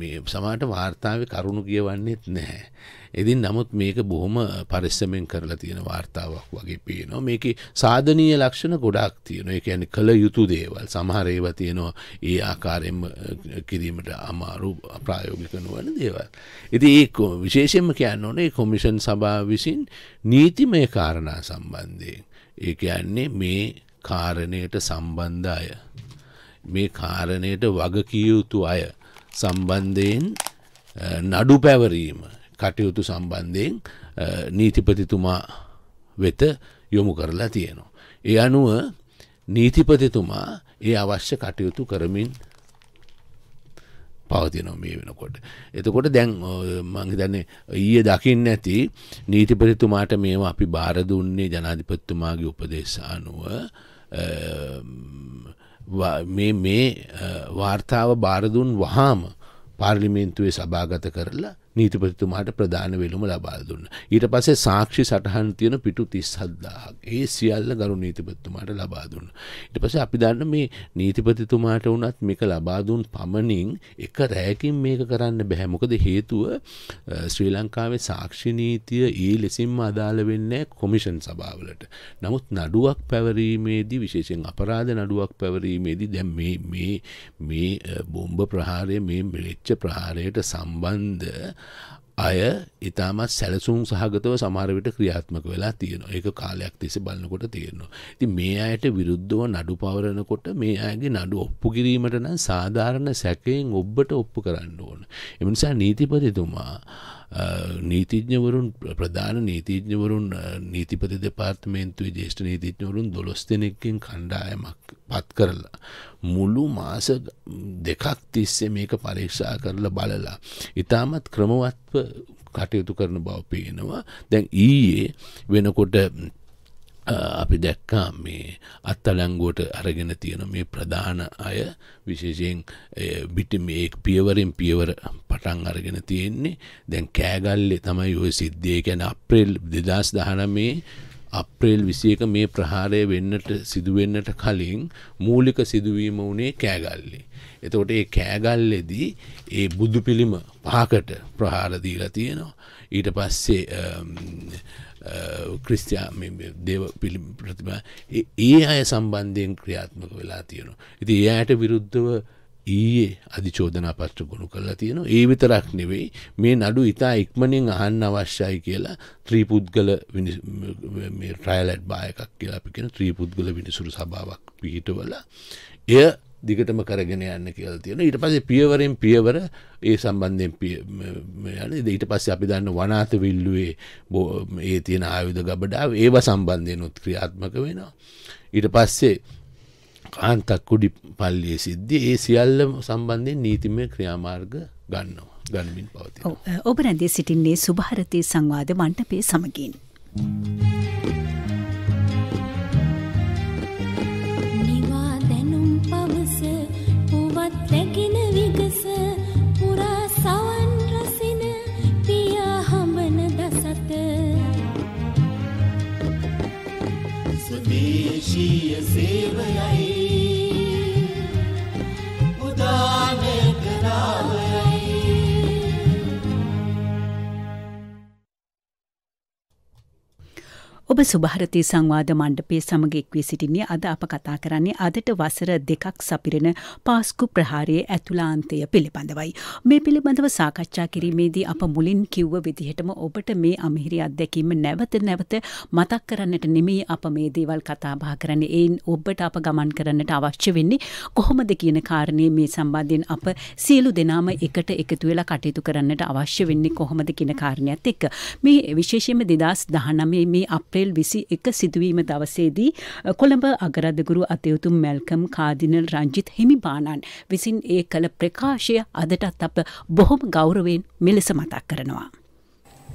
මේ සමාට වාර්තාව කරුණු කියවන්නෙත් නැහැ. එදින් නමුත් මේක බොහොම පරිස්සමෙන් කරලා තියෙන වාර්තාවක් වගේ පේනවා මේක සාධනීය ලක්ෂණ ගොඩක් තියෙන එක ඇන කළ යුතු දේවල් සමහරේව තියෙනවා ඒ ආකාරයෙන් කිරීමට අමාරු ප්‍රායෝගික නුවන දේවල්. ඉති ඒ විශේෂෙන්ම කියන්න ඕනේ කොමිෂන් සබා සභා විසින් නීතිමය කාරණා සම්බන්ධයෙන්. ඒ කියන්නේ මේ කාරණයට සම්බන්ධය. මේ කාරණයට වගකියයුතු අය සම්බන්ධයෙන් නඩු පැවරීම කටයුතු සම්බන්ධයෙන් නීතිපතිතුමා වෙත යොමු කරලා තියෙනවා. ඒ අනුව නීතිපතිතුමා ඒ අවශ්‍ය කටයුතු කරමින් පවතිනො මේ වෙනකොට. එතකොට දැන් මංහිතන්නේ ඊය දකින්න ඇති නීතිපතිතුමාට මේවා අපි බාර දුන්නේ ජනාධිපත්තුමාගේ උපදේශානුව මේ වාර්තාව බාරදුන් වහාම පාර්ලිමේන්තුවේ සභාගත කරලා නීතිපතිතුමාට ප්‍රධාන වෙළුම ලබා දුන්න. ඊට පස්සේ සාක්ෂි සටහන් තියෙන පිටු 37000ක්. ඒ සියල්ල ගරු නීතිපතිතුමාට ලබා දුන්නා. ඊට පස්සේ අපි දන්න මේ නීතිපතිතුමාට වුණත් මේක ලබා දුන් පමණින් එක රැයකින් මේක කරන්න බෑ. මොකද හේතුව ශ්‍රී ලංකාවේ සාක්ෂි නීතිය ඒ ලෙසින්ම අදාළ වෙන්නේ කොමිෂන් සභාවලට. නමුත් නඩුවක් පැවරීමේදී විශේෂයෙන් අපරාධ නඩුවක් පැවරීමේදී දැන් මේ මේ මේ බෝම්බ ප්‍රහාරය මේ මෙච්ච ප්‍රහාරයට සම්බන්ධ අය ඉතාමත් සැලසුම් සහගතව සමාරවිට ක්‍රියාත්මක වෙලා තියෙන ඒක කාලයක් තිස බලන්නකොට තියෙනවා. ති මේ අයට විරුද්ධව නඩු පවරණකොට මේ අයගේ නඩු ඔප්පු කිරීමට නම් සාධාරණ සැකයෙන් ඔබ්බට ඔප්පු කරන්න ඕන. එමනිසා නීතිපතිතුමා නීතිඥවරුන් ප්‍රධාන නීතිඥවරුන් නීතිපති දෙපාර්තමේන්තුවේ ජේෂ්ඨ නීතිඥවරුන් දොළොස් දෙනෙක්ගෙන් කණ්ඩායමක් පත් කරලා. මුළු මාස දෙකක් තිස්සේ මේක පරීක්ෂා කරලා බලලා. ඉතාමත් ක්‍රමවත්ව කටයුතු කරන බව පේනවා. දැන් ඊයේ වෙනකොට අපි දැක්කා මේ අත්තලැංගුවට අරගෙන තියෙන මේ ප්‍රධාන අය විශේෂයෙන් බිටි මේ පියවරෙන් පියවර පටන් අරගෙන තියෙන්නේ දැන් කෑගල්ලෙ තමයි ඔය සිද්ධිය ගැන අප්‍රේල් දෙදස් දහන මේ අප්‍රේල් විසියක මේ ප්‍රහාරය වෙන්නට සිදුවෙන්නට කලින් මූලික සිදුවීම වනේ කෑගල්ලේ. එතකොට ඒ කෑගල්ලෙදී ඒ බුදු පිළිම පහකට ප්‍රහාරදීලා තියෙනවා. ඊට පස්සේ ක්‍රිස්තියා දේව පිළි ප්‍රතිබා ඒ අය සම්බන්ධයෙන් ක්‍රියාත්මක වෙලා තියෙනු. ඉති ඒ අයට විරුද්ධව ඊයේ අධිචෝදනා පත්‍ර ගොුණු කරලා තියෙනවා ඒ විතරක් නෙවෙයි මේ නඩු ඉතා ඉක්මනින් අහන්න අවශ්‍යයි කියලා ත්‍රීපුද්ගල ට්‍රයිලට් බායකක් කියලා අපිකෙන ත්‍රීපුද්ගල විනිසුරු සභාවක් පිහිටවල එය දිගටම කරගෙන යන්න කියල තියෙන ඊට පසේ පියවරෙන් පියවර ඒ සම්බන්ධයෙන් යන ඊට පස්ස අපි දන්න වනාත විල්ලුවේ බෝ ඒ තියෙන ආයුධ ගබඩාව ඒව සම්බන්ධයෙන් උත්ක්‍රියාත්මක වෙනවා ඊට පස්සේ කාන්තක් කුඩි පල්ලිය සිද්ධිය ඒ සියල්ල සම්බන්ධයෙන් නීතිමය ක්‍රියාමාර්ග ගන්නවා ගනිමින් පවති ඔබ රැඳේ සිටින්නේ සුභාරතය සංවාධ මණ්ටපේ සමගින්. Thank you. ඔබ සුභාරතය සංවාධ මණ්ඩපේ සමගෙක් වී සිටින්නේ අද අප කතා කරන්නේ අදට වසර දෙකක් සපිරෙන පාස්කු ප්‍රහාරයේ ඇතුලාන්තය පිළිබඳවයි. මේ පිළිබඳව සාකච්ඡා කිරීමේදී අප මුලින් කිව්ව විදිහටම ඔබට මේ අමිහිරි අත්දැකීම නැවත නැවත මතක් කරන්නට නෙමේ අප මේ දේවල් කතාබා කරන්න එයින් ඔබට අප ගමන් කරන්නට අවශ්‍ය වෙන්නේ කොහොමද කියන කාරණය මේ සම්බන්ධයෙන් අප සියලු දෙනාම එකට එකතු වෙලා කටයුතු කරන්නට අවශ්‍ය වෙන්නේ කොහොමද කියන කාරණයක් එක්ක මේ විශේෂයෙන්ම දෙදස් දහනමේ මේ අප්‍රේල් අප්‍රේල් විසි එක සිදුවීම දවසේදී කොළඹ අගරදගුරු අතයුතුම් මැල්කම් කාදිනල් රංජිත් හිමිපාණන් විසින් ඒ කළ ප්‍රකාශය අදටත් අප බොහොම ගෞරවෙන් මෙලෙස මතක් කරනවා.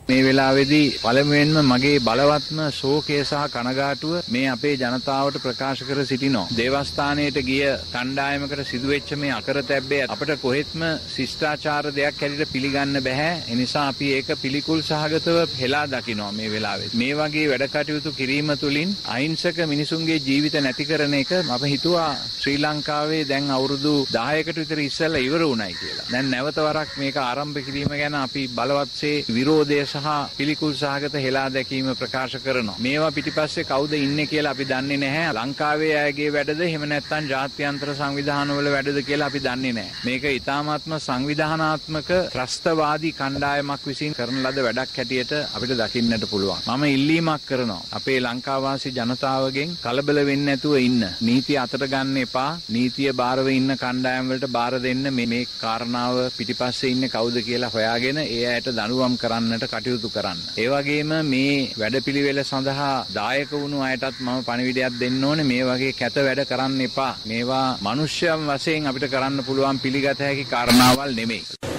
මේ වෙලාවේදී පළමුවෙන්ම මගේ බලවත්ම ශෝකය සහ කනගාටුව මේ අපේ ජනතාවට ප්‍රකාශ කර සිටිනවා. දේවස්ථානයට ගිය කණ්ඩායමකට සිදුවෙච්ච මේ අකරතැබ්බේ අපට කොහෙත්ම ශිෂ්ටාචාර දෙයක් හැටියට පිළිගන්න බෑ. ඒ නිසා අපි ඒක පිළිකුල් සහගතව හෙලා දකිනවා මේ වෙලාවේ. මේ වගේ වැඩ කටයුතු කිරීම තුළින් අහිංසක මිනිසුන්ගේ ජීවිත නැති කරන එක මම හිතුවා ශ්‍රී ලංකාවේ දැන් අවුරුදු 10කට විතර ඉස්සෙල්ලා ඉවර වුණයි කියලා. දැන් නැවත වරක් මේක ආරම්භ කිරීම ගැන අපි බලවත්සේ විරෝධය සහ පිළිකුල් සහගත හෙලා දැකීම ප්‍රකාශ කරනවා. මේවා පිටිපස්සේ කවුද ඉන්නේ කියලා අපි දන්නේ නැහැ. ලංකාවේ අයගේ වැඩද එහෙම නැත්නම් ජාත්‍යන්තර සංවිධානවල වැඩද කියලා අපි දන්නේ නැහැ. මේක ඊ타මාත්ම සංවිධානාත්මක ත්‍රස්තවාදී කණ්ඩායමක් විසින් කරන ලද වැඩක් හැටියට අපිට දකින්නට පුළුවන්. මම ඉල්ලීමක් කරනවා. අපේ ලංකාවාසී ජනතාවගෙන් කලබල වෙන්නේ නැතුව ඉන්න. නීතිය අතට ගන්න එපා. නීතිය බාරව ඉන්න කණ්ඩායම් වලට බාර දෙන්න මේ කාරණාව පිටිපස්සේ ඉන්නේ කවුද කියලා හොයාගෙන ඒ ඇයට දනුවම් කරන්නට කට කටයුතු කරන්න. ඒ වගේම මේ වැඩපිළිවෙල සඳහා දායක වුණු අයටත් මම පණිවිඩයක් දෙන්න ඕනේ මේ වගේ කැත වැඩ කරන්න එපා. මේවා මිනිස්යම් වශයෙන් අපිට කරන්න පුළුවන් පිළිගත හැකි කාරණාවල් නෙමෙයි.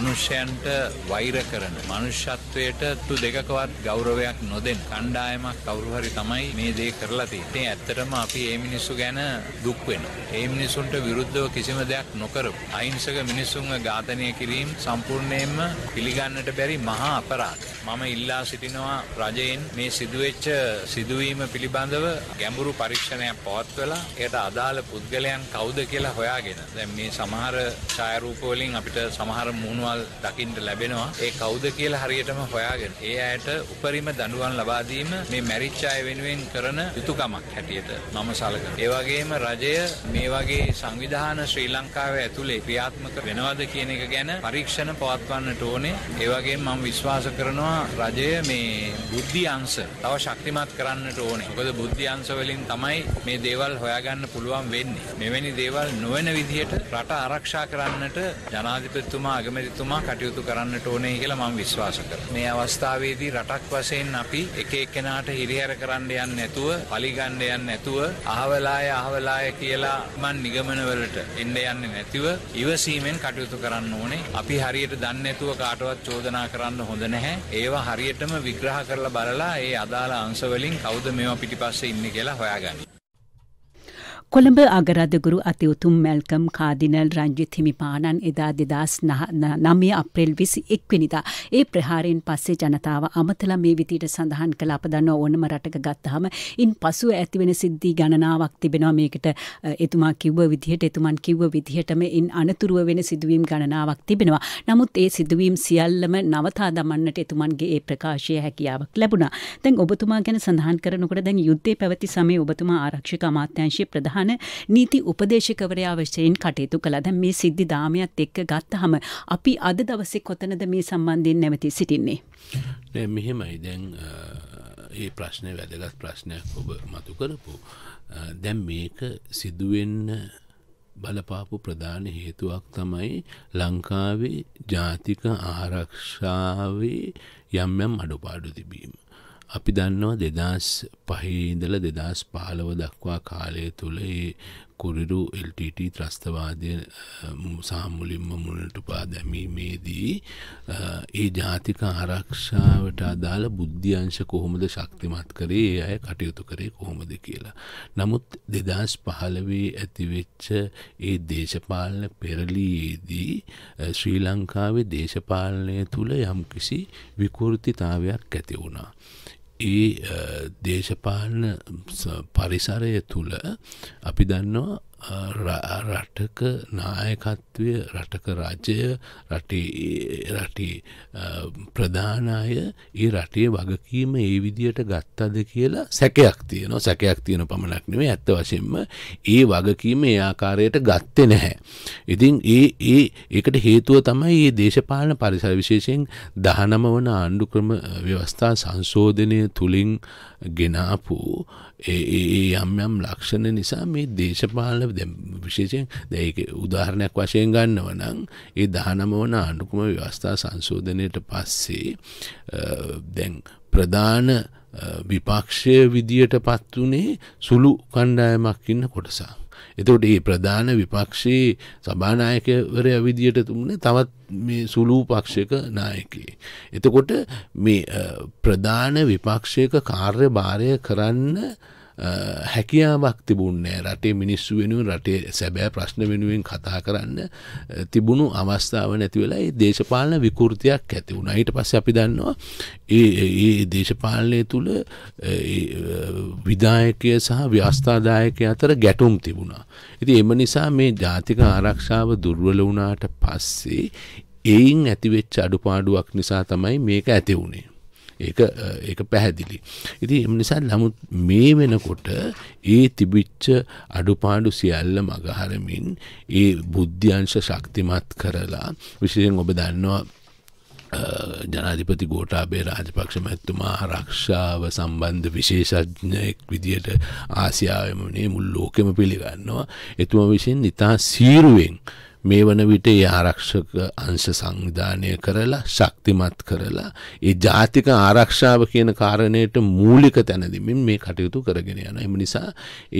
මනුෂ්‍යයන්ට වෛර කරන මනුෂ්‍යත්වයට තු දෙකකවත් ගෞරවයක් නොදෙන් කණ්ඩායමක් කවුරුහරි තමයි මේ දේ කරලා තියෙන්නේ. ඇත්තටම අපි මේ මිනිස්සු ගැන දුක් වෙනවා. මේ මිනිසුන්ට විරුද්ධව කිසිම දෙයක් නොකරපු අහිංසක මිනිසුන්ව ඝාතනය කිරීම සම්පූර්ණයෙන්ම පිළිගන්නට බැරි මහා අපරාධ. මම ඉල්ලා සිටිනවා රජයෙන් මේ සිදුවෙච්ච සිදුවීම පිළිබඳව ගැඹුරු පරීක්ෂණයක් පවත්වලා එයට අදාළ පුද්ගලයන් කවුද කියලා හොයාගෙන දැන් මේ සමහර ඡායාරූප වලින් අපිට සමහර මූණ මුදන්වල් දකිින්ට ලැබෙනවා ඒ කෞද කියලා හරියටම හොයාගෙන ඒ අයට උපරිම දඩුවන් ලබාදීම මේ මැරිච්චාය වෙනුවෙන් කරන යුතුකමක් හැටියට මම සලක. ඒවගේම රජය මේ වගේ සංවිධාන ශ්‍රී ලංකාව ඇතුළේ ක්‍රියාත්මක වෙනවද කියන එක ගැන පරීක්ෂණ පවත්වන්නට ඕනේ ඒවගේ මම විශ්වාස කරනවා රජය මේ බුද්ධි අංස තව ශක්තිමත් කරන්නට ඕනේ කොද බුද්ධි අංසවලින් තමයි මේ දේවල් හොයාගන්න පුළුවන් වෙන්නේ මෙවැනි දේවල් නොවන විදිහට රට ආරක්ෂා කරන්නට ජනාධිපතිතුමා අගමැති එතුමා කටයුතු කරන්නට ඕනේ කියලා මම විශ්වාස කරනවා. මේ අවස්ථාවේදී රටක් වශයෙන් අපි එක එක්කෙනාට හිරිහැර කරන්න යන්නේ නැතුව, පලිගන්න යන්නේ නැතුව, අහවලාය අහවලාය කියලා මන් නිගමනවලට එන්න යන්නේ නැතිව ඉවසීමෙන් කටයුතු කරන්න ඕනේ. අපි හරියට දන්නේ නැතුව කාටවත් චෝදනා කරන්න හොඳ නැහැ. ඒවා හරියටම විග්‍රහ කරලා බලලා ඒ අදාළ අංශ වලින් කවුද මේවා පිටිපස්සේ ඉන්නේ කියලා හොයාගන්න. කොළඹ අගරදගුරු අති උතුම් මැල්කම් කාදිනල් රංජිත් හිමිපාණන් එදා දෙදස් නමය අප්‍රෙල් විසි එක්විනිදා ඒ ප්‍රහාරයෙන් පස්සේ ජනතාව අමතලා මේ විතිට සඳහන් කළ අප දන්න ඕනම රටක ගත්තහම ඉන් පසුව ඇතිවෙන සිද්ධී ගණනාවක් තිබෙනවා මේකට එතුමා කිව්ව විදිහට එතුමන් කිව්ව විදිහටම ඉන් අනතුරුව වෙන සිදුවීම් ගණනාවක් තිබෙනවා නමුත් ඒ සිදුවීම් සියල්ලම නවතා දමන්නට එතුමන්ගේ ඒ ප්‍රකාශය හැකියාවක් ලැබුණා දැන් ඔබතුමා ගැන සඳහන් කරනකොට දැන් යුද්ධේ පැවති සමය ඔබතුමා ආරක්ෂක අමාත්‍යංශයේ ප්‍රධාන ප්‍රධාන නීති උපදේශකවරයා වශයෙන් කටයුතු කළා. දැන් මේ සිද්ධි දාමයත් එක්ක ගත්තහම අපි අද දවසේ කොතනද මේ සම්බන්ධයෙන් නැවතී සිටින්නේ? නෑ මෙහෙමයි දැන් ඒ ප්‍රශ්නය වැදගත් ප්‍රශ්නයක් ඔබ මතු කරපු දැන් මේක සිදුවෙන්න බලපාපු ප්‍රධාන හේතුවක් තමයි ලංකාවේ ජාතික ආරක්ෂාවේ යම් යම් අඩුපාඩු තිබීම. අපි දන්නවා දෙදස් පහේදල දෙදස් පාලව දක්වා කාලය තුළ ඒ කුරිරු එල්ටට ත්‍රස්තවාදය සාමුලින්ම මුලට පා දැමීමේදී ඒ ජාතික ආරක්ෂාවට අදාළ බුද්ධ්‍යංශ කොහොමද ශක්තිමත් කරේ අය කටයුතු කරේ කොහොමද කියලා. නමුත් දෙදස් පහලවේ ඇතිවෙච්ච ඒ දේශපාලන පෙරලයේදී ශ්‍රී ලංකාවේ දේශපාලනය තුළ යම්කිසි විකෘතිතාවයක් ඇති වුණා. ඒ දේශපාලන පරිසරය තුළ අපි දන්නවා රටක නායකත්වය රටක රජය රටේ ප්‍රධානාය ඒ රටේ වගකීම ඒ විදියට ගත්තද කියලා සැකයක් තියන සැකයක් තියෙන පමණක් නෙවේ ඇත්ත වශයෙන්ම ඒ වගකීම ඒ ආකාරයට ගත්තෙ නැහැ. ඉතින් ඒ ඒ ඒකට හේතුව තමයි ඒ දේශපාලන පරිසර විශේෂයෙන් දහනම වන ආණ්ඩු ක්‍රම ව්‍යවස්ථා සංශෝධනය තුළින් ගෙනාපු ඒ යම් යම් ලක්ෂණ නිසා මේ දේශපාලන විශේෂයෙන් දැක උදාහරණයක් වශයෙන් ගන්නවනං ඒ දහනමවන අනුකුම ව්‍යවස්ථා සංශෝධනයට පස්සේ දැන් ප්‍රධාන විපක්ෂය විදියට පත්වනේ සුළු කණ්ඩායමක් ඉන්න කොටසා. එතකොට ඒ ප්‍රධාන විපක්ෂයේ සභානායකවරය විදියට තුමන තවත් මේ සුළූ පක්ෂක නායකයේ. එතකොට මේ ප්‍රධාන විපක්ෂයක කාර්ය භාරය කරන්න හැකියාවක් තිබුන්නේ රටේ මිනිස්සු වෙනුවෙන් රටේ සැබෑ ප්‍රශ්න වෙනුවෙන් කතා කරන්න තිබුණු අවස්ථාව නැතිවෙලා දේශපාලන විකෘතියක් ඇති වුණ ඊට පස්ස අපි දන්නවා ඒ දේශපාලනය තුළ විදායකය සහ ව්‍යස්ථාදායකය අතර ගැටුම් තිබුණා. ඉති එම නිසා මේ ජාතික ආරක්ෂාව දුර්වල වුණාට පස්සේ එයින් ඇතිවෙච්ච අඩුපාඩුවක් නිසා තමයි මේක ඇතිවුණේ. ඒක ඒක පැහැදිලි. ඉති එම නිසා නමුත් මේ වෙනකොට ඒ තිබිච්ච අඩුපාඩු සියල්ල මගහරමින් ඒ බුද්ධ්‍යංශ ශක්තිමත් කරලා විශෂයෙන් ඔබ දන්නවා ජනාධිපති ගෝටාබේ රාජපක්ෂ මැත්තුමා රක්ෂාව සම්බන්ධ විශේෂඥයෙක් විදියට ආසියාවමනේ මුල් ලෝකෙම පිළිගන්නවා එතුම විසින් ඉතා සීරුවෙන් මේ වන විට ඒ ආරක්ෂක අංශ සංවිධානය කරලා ශක්තිමත් කරලා ඒ ජාතික ආරක්ෂාව කියන කාරණයට මූලික තැනදිමින් මේ කටයුතු කරගෙන යන එම නිසා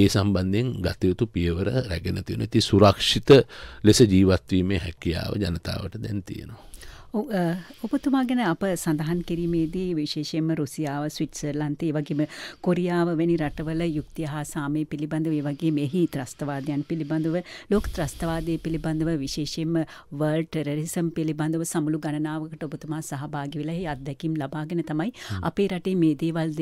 ඒ සම්බන්ධයෙන් ගතයුතු පියවර රැගෙන තියෙන ති සුරක්ෂිත ලෙස ජීවත්වීමේ හැකියාව ජනතාවට දැන් තියෙනවා. ඔබතුමා ගැන අප සඳහන් කිරීමේදී විශේෂයෙන්ම රුසියාව ස්විට්සර්ලන්තේ වගේම කොරියාව වැනි රටවල යුක්තිය හා සාමය පිළිබඳව වගේ මෙහි ත්‍රස්තවාදයන් පිළිබඳව ලොක් ත්‍රස්තවාදය පිළිබඳව විශේෂයෙන්ම වර්ල් ටෙරරිසම් පිළිබඳව සමුළු ගණනාවකට ඔබතුමා සහභාගි වෙලා එහි අත්දැකීම් ලබාගෙන තමයි අපේ රටේ මේ දේවල්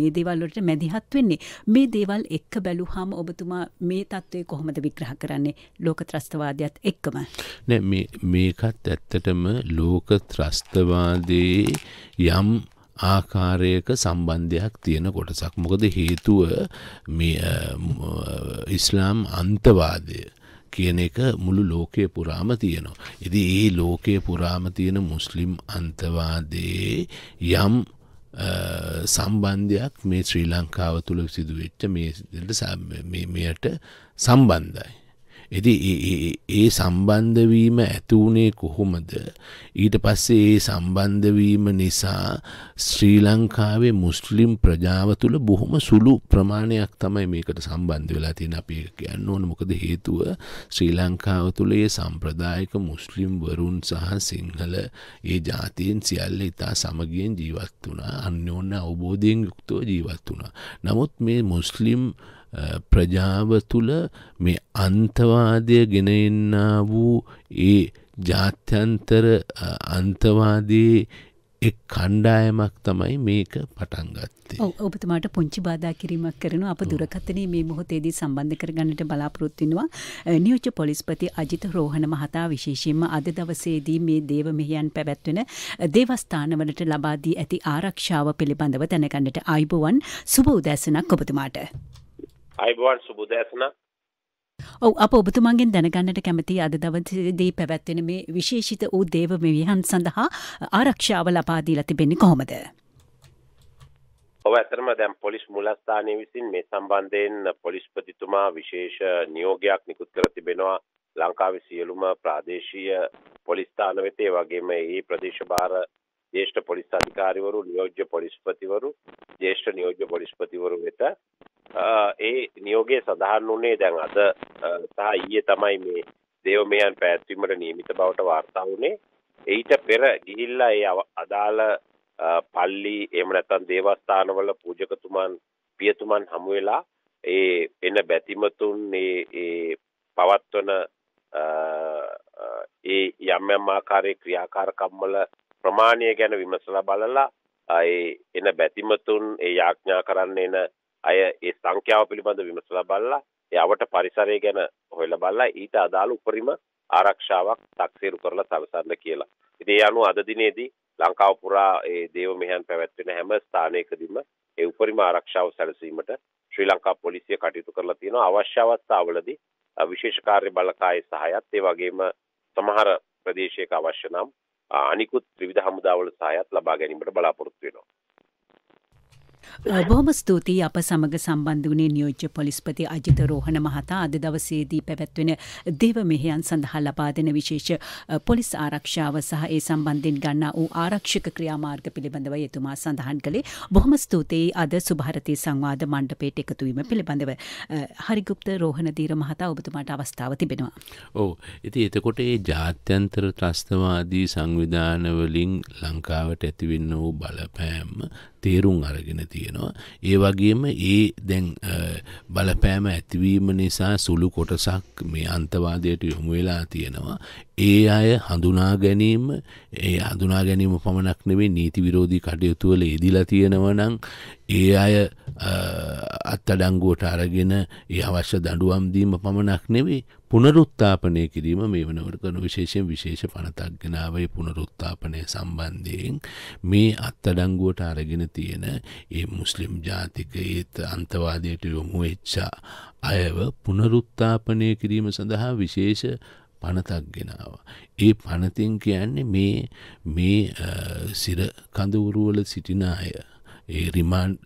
මේ දේවල් වලට මැදිහත් වෙන්නේ මේ දේවල් එක්ක බැලුවාම ඔබතුමා මේ தત્ත්වය කොහොමද විග්‍රහ කරන්නේ ලෝක ත්‍රස්තවාදයත් එක්කම නෑ මේ මේකත් ඇත්තටම ලෝක ත්‍රස්තවාදයේ යම් ආකාරයක සම්බන්ධයක් තියෙන කොටසක්. මොකද හේතුව ඉස්ලාම් අන්තවාදය. කියන එක මුළු ලෝකය පුරාම තියෙනවා. ඉදි ඒ ලෝකය පුරාම තියෙන මුස්ලිම් අන්තවාදයේ යම් සම්බන්ධයක් මේ ශ්‍රී ලංකාව තුළ සිදුවෙච්ච මේට සම්බන්ධයි. එති ඒ සම්බන්ධවීම ඇතිවුණේ කොහොමද ඊට පස්සේ ඒ සම්බන්ධවීම නිසා ශ්‍රී ලංකාවේ මුස්ලිම් ප්‍රජාව තුළ බොහොම සුළු ප්‍රමාණයක් තමයි මේකට සම්බන්ධ වෙලා තියෙන අපි කියන්න ඕන මොකද හේතුව ශ්‍රී ලංකාව තුළ ඒ සම්ප්‍රදායක මුස්ලිම් වරුන් සහ සිංහල ඒ ජාතියෙන් සියල්ල ඉතා සමගියෙන් ජීවත් වුණා අන්‍යෝන්න අවබෝධයෙන් යුක්තව ජීවත් වුණා නමුත් මේ මුස්ලිම් ප්‍රජාව තුළ මේ අන්තවාදය ගෙනෙන්න වූ ඒ ජාත්‍යන්තර අන්තවාදයේ එක් කණ්ඩායමක් තමයි මේක පටන්ගත්තේ ඔබතුමාට පුංචි බාධා කිරීමක් කරන අප දුරකතනය මේ මොහොතේදී සම්බන්ධ කරගන්නට බලාපොරොත්තිනවා නියෝච පොලිස්පති අජිත රෝහණ මහතා විශේෂයෙන්ම අද දවසේදී මේ දේව මෙහියන් පැවැත්වෙන දේවස්ථානවලට ලබාදී ඇති ආරක්ෂාව පිළිබඳව දැනගන්නට අයිබුවන් සුබ උදැසනක් ඔබතුමාට. අයිබවන් සුබුදෑසනක් ඔව අප ඔබතුමන්ගෙන් දැනගන්නට කැමති අද දවසේදී පැවැත්වෙන මේ විශේෂිත වූ දේව මෙවිහන් සඳහා ආරක්ෂාව ලබාදීලා තිබෙන්නේ කොහොමද? ඔව ඇතරම දැන් පොලිස් මුලස්ථානය විසින් මේ සම්බන්ධයෙන් පොලිස්පතිතුමා විශේෂ නියෝගයක් නිකුත් කර තිබෙනවා ලංකාවේ සියලුම ප්‍රාදේශීය පොලිස්ථාන වෙතේ වගේම ඒ ප්‍රදේශ භාර ජ්‍යෙෂ්ඨ පොලිස් අධිකාරිවරු නියෝජ්‍ය පොලිස්පතිවරු ජ්‍යෙෂ්ඨ නියෝජ්‍ය පොලිස්පතිවරු වෙත ඒ නියෝගයේ සඳහන් වුණේ දැන් අද සහ ඊයේ තමයි මේ දේවමයන් පැවැත්වීමට නියමිත බවට වාර්තා වුණේ එයිට පෙර ගිහිල්ලා ඒ අදාළ පල්ලි එහෙම නැත්නම් දේවස්ථානවල පූජකතුමන් පියතුමන් හමු වෙලා ඒ එන බැතිමතුන් මේ ඒ පවත්වන ඒ යම් යම් ආකාරයේ ක්‍රියාකාරකම් වල ප්‍රමාණය ගැන විමසලා බලලා ඒ එන බැතිමතුන් ඒ යාඥා කරන්න එන අය ඒ සංඛ්‍යාව පිළිබඳ විමසලා බලලා යවට පරිසරය ගැන හොයලා බලලා ඊට අදාළ උපරිම ආරක්ෂාවක් තක්සේරු කරලා සවසන්න කියලා. ඉතින් ඒ අනුව අද දිනේදී ලංකාව පුරා ඒ දේව මෙහෙයන් පැවැත්වෙන හැම ස්ථානයකදීම ඒ උපරිම ආරක්ෂාව සැලසීමට ශ්‍රී ලංකා පොලිසිය කටයුතු කරලා තියෙනවා. අවශ්‍ය අවස්ථාවලදී විශේෂ කාර්ය බළකායේ සහයත් ඒ වගේම සමහර ප්‍රදේශයක අවශ්‍ය නම් අනිකුත් විවිධ හමුදාවල සහයත් ලබා ගැනීමට බලාපොරොත්තු වෙනවා. බොහොම ස්තුතියි අප සමග සම්බන්ධ වනේ නියෝජ්‍ය පොලිස්පති අජිත රෝහණ මහතා අද දවසේදී පැවැත්වෙන දෙව මෙහෙයන් සඳහා ලබා දෙන විශේෂ පොලිස් ආරක්ෂාව සහ ඒ සම්බන්ධෙන් ගන්නා වූ ආරක්ෂක ක්‍රියාමාර්ග පිළිබඳව එතුමා සඳහන් කළේ බොහොම ස්තුතියි අද සුභාරතය සංවාද මණ්ඩපේට එකතුවීම පිළිබඳව හරිගුප්ත රෝහණදීර මහතා ඔබතුමාට අවස්ථාව තිබෙනවා. ඕ ඉති එතකොට ඒ ජාත්‍යන්තර ත්‍රස්තවාදී සංවිධානවලින් ලංකාවට ඇතිවෙන්න වූ බලපෑම් තේරුම් අරගෙන තියෙනවා. ඒ වගේම ඒ දැන් බලපෑම ඇතිවීම නිසා සුළු කොටසක් මේ අන්තවාදයට යොමු වෙලා තියෙනවා. ඒ අය හඳුනා ගැනීම ඒ හඳුනා ගැනීම පමණක් නෙවේ නීති විරෝධී කටයුතුවල ඉදිලා තියෙනවනං ඒ අය අත්තඩංගුවට අරගෙන ඒ අවශ්‍ය දඩුවම්දීම පමණක් නෙවේ පුනරුත්තාපනය කිරීම මේ වනවට කරන විශේෂෙන් විශේෂ පනතක්ගෙනාවේ පුනරුත්තාපනය සම්බන්ධයෙන් මේ අත්තඩංගුවට අරගෙන තියෙන ඒ මුස්ලිම් ජාතික ඒත් අන්තවාදයට යොමු වෙච්චා අයව පුනරුත්තාපනය කිරීම සඳහා විශේෂ පනතක් ගෙනාව. ඒ පනතින් කියන්නේ මේ මේ සිර කඳවුරුවල සිටින අය ඒ රිමාන්ඩ්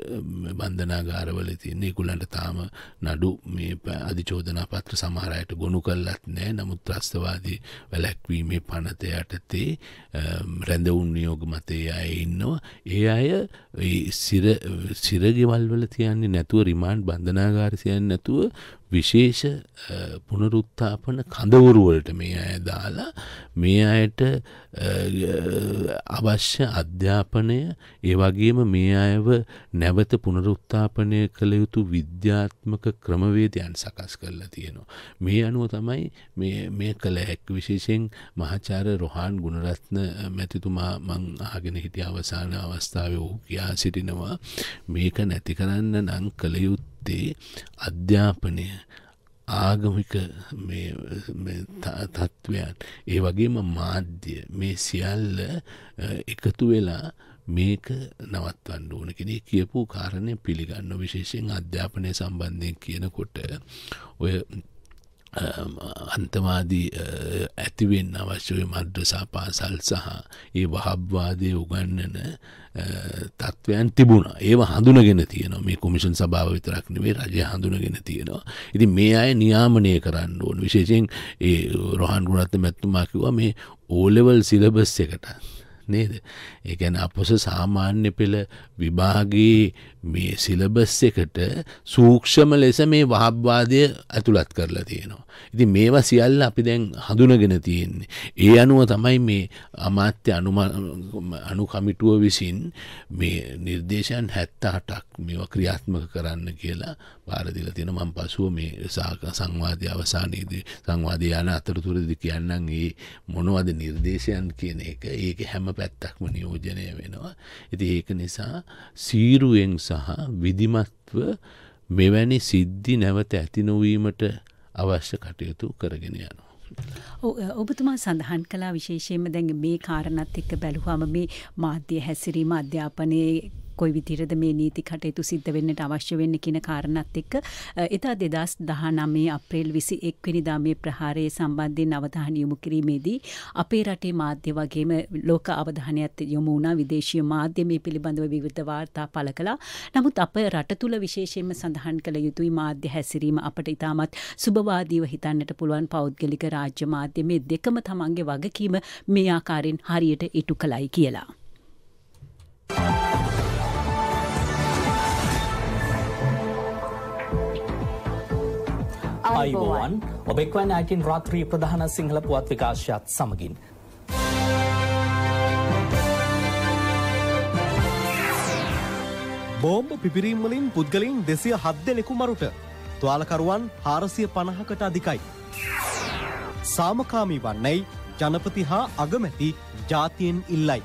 බන්ධනාගාරවල තියන්නේ කුලන්ට තාම නඩු මේ අධිචෝදනා පත්‍ර සමහරයට ගොුණු කල්ලත් නෑ නමුත් ත්‍රස්තවාදී වැලැක්වීමේ පනත යටතේ රැඳවුන් නියෝග මතේ අය ඉන්නවා ඒ අය සිරගෙවල්වල තියන්නේ නැතුව රිමාන්ඩ් බන්ධනාගාර සියන් නැතුව විශේෂ පුනරුත්තාපන කඳවුරුවලට මේ අය දාලා මේ අයට අවශ්‍ය අධ්‍යාපනය ඒ වගේම මේ අයව නැවත පුනරුත්තාපනය කළ යුතු විද්‍යාත්මක ක්‍රමවේදයන් සකස් කරලා තියෙනවා. මේ අනුව තමයි මේ කළ හැක් විශේෂෙන් මහාචාර රොහාන් ගුණරත්න මැතිතුමා මං ආගෙන හිටිය අවසාන අවස්ථාව ඔහු කියා සිටිනවා මේක නැති කරන්න නං කළ යුත්ත පැත්තේ අධ්‍යාපනය ආගමික තත්ත්වයන් ඒ වගේම මාධ්‍ය මේ සියල්ල එකතු වෙලා මේක නවත්වන්න ඕන කෙනෙ කියපු කාරණය පිළිගන්න විශේෂයෙන් අධ්‍යාපනය සම්බන්ධය කියනකොට ඔය අන්තවාදී ඇතිවෙන්න අවශ්‍යය මද්‍රසා පාසල් සහ ඒ වහබ්වාදය උගන්නන තත්ත්වයන් තිබුණා ඒව හඳුනගෙන තියන මේ කොමිෂන් සභාව විතරක් නෙවේ රජය හඳුනගෙන තියෙනවා ඉති මේ අය නියාමනය කරන්න ඕන විශේෂයෙන් ඒ රොහන් ගුණත්ත මැත්තුමා කිවා මේ ඕලෙවල් සිලබස් එකට නේද ඒගැන අපොස සාමාන්‍ය පෙළ විභාගේ මේ සිලබස් එකට සූක්ෂම ලෙස මේ වහබ්වාදය ඇතුළත් කරලා තියෙනවා. ඉති මේවා සියල්ල අපි දැන් හඳුනගෙන තියෙන්නේ. ඒ අනුව තමයි මේ අමාත්‍ය අනුකමිටුව විසින් මේ නිර්දේශයන් හැත්තහටක් මෙවා ක්‍රියාත්මක කරන්න කියලා පාරදිල තියෙන මං පසුව මේ සාක සංවාධය අවසානයේදී සංවාධය යන අතරතුරදි කියන්නම් ඒ මොනවද නිර්දේශයන් කියන එක ඒක හැම පැත්තක්ම නියෝජනය වෙනවා. ඇති ඒක නිසා සීරුවෙන් සහ විධිමත්ව මෙවැනි සිද්ධි නැවත ඇති නොවීමට අවශ්‍ය කටයුතු කරගෙන යනවා. ඔබතුමා සඳහන් කලා විශේෂයෙන්ම දැන් මේ කාරණත් එක්ක බැලුහම මේ මාධ්‍ය හැසිරීම අධ්‍යාපනයේ කොයි විතිරද මේ නීති කටයුතු සිද්ධ වෙන්නට අවශ්‍ය වෙන්න කියන කාරණත් එක්ක එතා දෙදස් දහ නමේ අප්‍රේල් විසි එක්විනිදා මේ ප්‍රහාරය සම්බන්ධයෙන් අවධාන යොමු කිරීමේදී අපේ රටේ මාධ්‍ය වගේම ලෝක අවධානයක්ත් යොමු වුණා විදේශය මාධ්‍ය මේ පිළිබඳව විවිධ වාර්තා පල කලා නමුත් අප රට තුළ විශේෂයෙන්ම සඳහන් කළ යුතුයි මාධ්‍ය හැසිරීම අපට ඉතාමත් සුභවාදීව හිතන්නට පුළුවන් පෞද්ගලික රාජ්‍ය මාධ්‍ය මේ දෙකම තමන්ගේ වගකීම මේ ආකාරයෙන් හරියට ඉටු කළයි කියලා. අයිබෝවන් ඔබෙක්වන් ඇටින් රාත්‍රී ප්‍රධාන සිංහල පුවත් විකාශයත් සමගින්. බෝම්බ පිපිරීම්වලින් පුද්ගලින් දෙසිය හත් දෙනෙකු මරුට තුවාලකරුවන් හාරසිය පණහකට අධිකයි. සාමකාමී වන්නයි ජනපති හා අගමැති ජාතියෙන් ඉල්ලයි.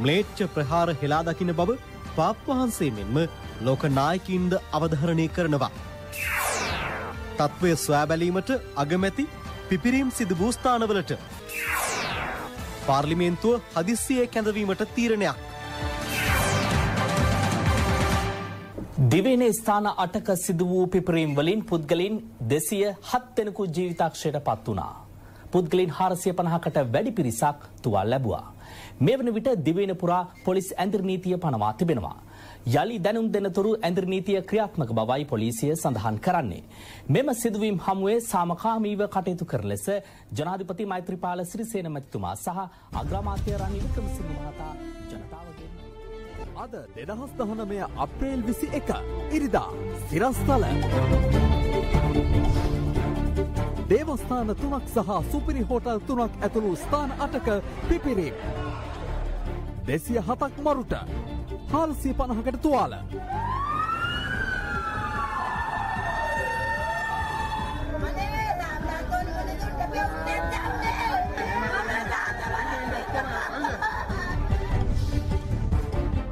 ම්ලේච්ච ප්‍රහාර හෙලා දකින බව පාප්වහන්සේ මෙන්ම ලෝක නායකින්ද අවධහරණය කරනවා. තත්ත්වය සොයා බැලීමට අගමැති පිපිරීම් සිදු වූ ස්ථානවලට පාර්ලිමේන්තුව හදිස්සියේ කැඳවීමට තීරණයක්. දිවෙන ස්ථාන අටක සිදු වූ පිපරීම් වලින් පුද්ගලින් දෙසිය හත්වෙනකු ජීවිතක්ෂයට පත් වනා. පුද්ගලින් හාරසිය පණහකට වැඩි පිරිසක් තුවල් ලැබවා. මේ වන විට දිවෙන පුරා පොලිස් ඇඳර්නීතිය පනවා තිබෙනවා. යළි දැනුම් දෙනතුරු ඇඳර් නීතිය ක්‍රියාත්මක බවයි පොලිසිය සඳහන් කරන්නේ. මෙම සිදුවීම් හමුවේ සාමකාමීව කටයුතු කරන ලෙස ජනාධිපති මෛත්‍රීපාල සිරිසේන මැතිතුමා සහ අග්‍රාමාත්‍ය රනිල් වික්‍රමසිංහ මහතා ජනතාවගෙන් අද 2019 අප්‍රේල් 21 ඉරිදා සිරස්තල දේවස්ථාන තුනක් සහ සුපිරි හෝටල් තුනක් ඇතුළු ස්ථාන අටක පිපිරීම දෙසිය හතක් මරුට හාරසිය පණහකට තුවාල.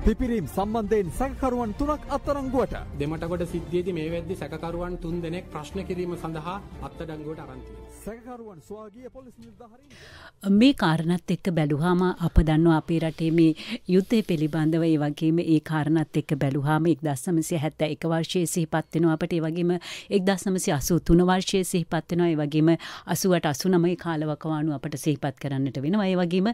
පිපිරීම් සම්බන්ධයෙන් සැකකරුවන් තුනක් අත්තරංගුවට දෙමටකොට සිද්ධියද මේ වැද්දි සැකරුවන් තුන් දෙනෙක් ප්‍රශ්න කිරීම සඳහා අත්තඩංගුවට අරන්ති. සැකරුවන් ස්වාගේ පොලිස් නිර්ධහරි මේ කාරණත් එක්ක බැලුහාම අප දන්නවා අපේ රටේ මේ යුද්ධය පිළිබඳව ඒ වගේම ඒ කාරණත් එක්ක බැලුහාම එක් දස්සමසය හැත්ත එක වර්ෂය සිහිපත්වෙනවා අපට ඒ වගේම එක් දස්සමසි අසු තුන වර්ෂය සිහිපත්වෙනවා ඒ වගේම අසුවට අසු නමයි කාලවකවානු අපට සිහිපත් කරන්නට වෙනවා ඒ වගේම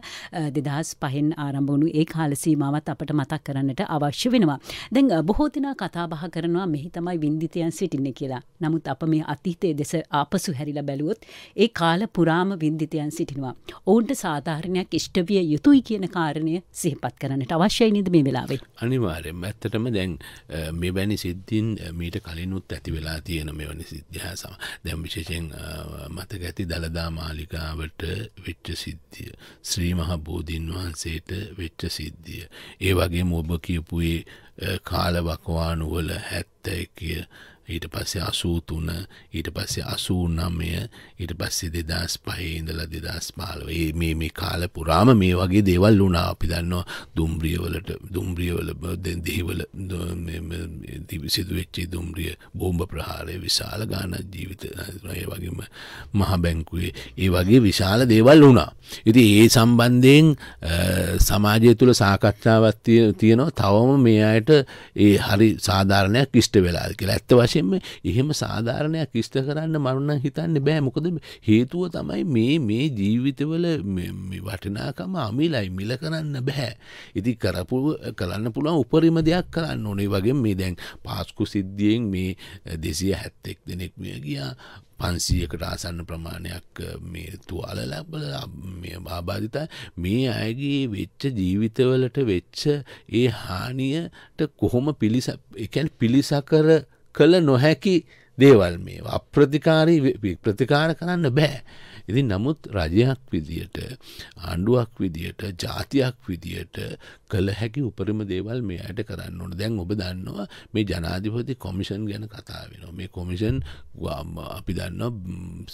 දෙදහස් පහෙන් ආරම්භවුණු ඒ කාල සීමාවත් අපට මතක් කරන්නට අවශ්‍ය වෙනවා. දැන් බොහෝතිනා කතාබහ කරනවා මෙහි තමයි වින්දිතයන් සිටින්න කියලා. නමුත් අප මේ අතීතය දෙස ආපසු හැරිලා බැලුවොත් ඒ කාල පුරාම වින්දිතයන් සිටිනවා. ඔවුන්ට සාධාරණයක් ඉෂ්ටවිය යුතුයි කියන කාරණය සිහිපත් කරන්නට අවශ්‍යයි නිද මේ වෙලාවේ. අනිවාර්යෙන් ඇත්තටම දැන් මෙවැනි සිද්ධින් මීට කලිනුත් ඇති වෙලා තියෙන මෙවැනි සිද්ධහසම දැම් විශේෂෙන් මතක ඇති දළදා මාලිකාවට වෙච්ච සිද්ධිය. ශ්‍රී මහබෝධීන් වහන්සේට වෙච්ච සිද්ධිය. ඒ වගේ ඔබ කියපුයේ කාලවකවානුවල හැත්තැයි කිය ඊට පස්සේ අසූතුන ඊට පස්සේ අසූනම්මය ඊට පස්සේ දෙදස් පහේඉඳල දෙදස් පාලවේ මේ මේ කාල පුරාම මේ වගේ දේවල් වුණා අපි දන්නවා දුම්රියවලට දුම්රියවල දෙහිවල සිදුවෙච්චි දුම්රිය බෝම්භ ප්‍රහාරය විශාල ගාන ජීවිත රය වගේම මහ බැංකුවේ ඒ වගේ විශාල දේවල් වුණා. ඉති ඒ සම්බන්ධයෙන් සමාජය තුළ සාකච්ඡාවත් තියෙනවා තවම මේ අයට ඒ හරි සාධාරණයක් කිෂ්ට වෙලා කියලා ඇත්ත වශ වශයෙන්ම එහෙම සාධාරණයක් ඉස්ත කරන්න මරුණ හිතන්න බෑ මොකද හේතුව තමයි මේ මේ ජීවිතවල වටිනාකම අමිලයි මිල කරන්න බැහැ. ඉති කරපුුව කරන්න පුළුවන් උපරිම දෙයක් කරන්න ඕනේ වගේ මේ දැන් පාස්කු සිද්ධියෙන් මේ දෙසිය හැත්තෙක් දෙනෙක් මිය ගියා පන්සීයකට ආසන්න ප්‍රමාණයක් මේ තුවාල ලැබල මේ බාබාධිත මේ අයගේ වෙච්ච ජීවිතවලට වෙච්ච ඒ හානියට කොහොම පිළිස එකැන් පිළිසකර කළ නොහැකි දේවල් මේ අප්‍රතිකාරී ප්‍රතිකාර කරන්න බෑ ඉතින් නමුත් රජයක් විදියට ආණ්ඩුවක් විදියට ජාතියක් විදියට කළ හැකි උපරිම දේවල් මේ අයට කරන්න ඕන දැන් ඔබ දන්නවා මේ ජනාධිපති කොමිෂන් ගැන කතා වෙන මේ කොමිෂන් අපි දන්න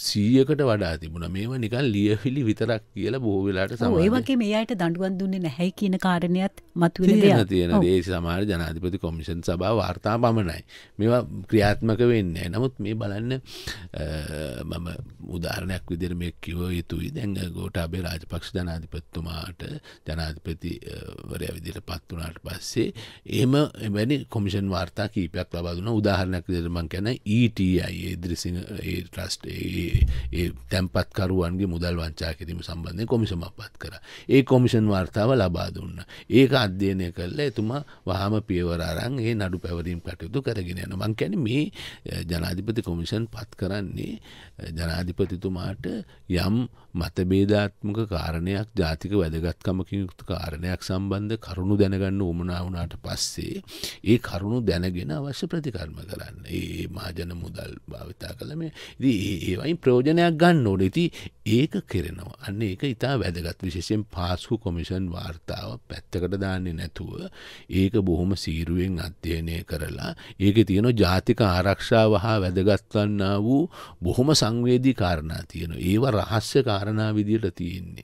සීයකට වඩා තිබුණ මේවා නිකන් ලියහිලි විතරක් කියලා බොහෝ වෙලාට සමඒවගේ මේ අයට දඩුවන් දුන්නේ නැහැ කියන කාරණයත් මතුවෙන තියෙන දේ සමාර ජනාධිපති කොමිෂන් සභා වාර්තා පමණයි මේවා ක්‍රියාත්මක වෙන්නේ නමුත් මේ බලන්න මම උදාරණයක් විදිර මේ කිව යුතුයි දැන් ගෝටාබේ රාජපක්ෂ ජනාධිපත්තුමාට ජනාධිපතිවරය විදිට පත් වනාට පස්සේ එම එවැනි කොමිෂන් වාර්තා කීපයක් ලබාදුන උදාහරණයක් දෙරමන් කැන ඊටයි දිරිසි ට්‍රස්් තැම්පත්කරුවන්ගේ මුදල් වංචා කිරීම සම්බන්ධය කොමිසම පත් කර ඒ කොමිෂන් වාර්තාව ලබා දුන්න ඒක අධ්‍යයනය කරල එතුමා වහම පියවරාරන් ඒ නඩු පැවරීම් කටයුතු කරගෙන යන මං කැන මේ ජනාධිපති කොමිෂන් පත් කරන්නේ ජනාධිපතිතුමාට යම් මතබේධාත්මක කාරණයක් ජාතික වැදගත්කමකින් යුක්ත කාරණයක් සම්බන්ධ කරුණු දැනගන්න උමනාවනාට පස්සේ ඒ කරුණු දැනගෙන අවශ්‍ය ප්‍රතිකර්ම කරන්න ඒ මාජන මුදල් භාවිතා කළ මේ ඒවයින් ප්‍රෝජනයක් ගන්න ඕන ඉති ඒක කෙරෙනවා අන්න ඒක ඉතා වැදගත් විශේෂෙන් පාස්කු කොමිෂන් වාර්තාව පැත්තකට දාන්නේ නැතුව ඒක බොහොම සීරුවෙන් අධ්‍යයනය කරලා ඒක තියෙන ජාතික ආරක්ෂාව හා වැදගත්වන්න වූ බොහොම සංවේදී කාරණා තියෙන ඒ ඒවා රහස්‍ය කාරණා විදියට තියෙන්නේ.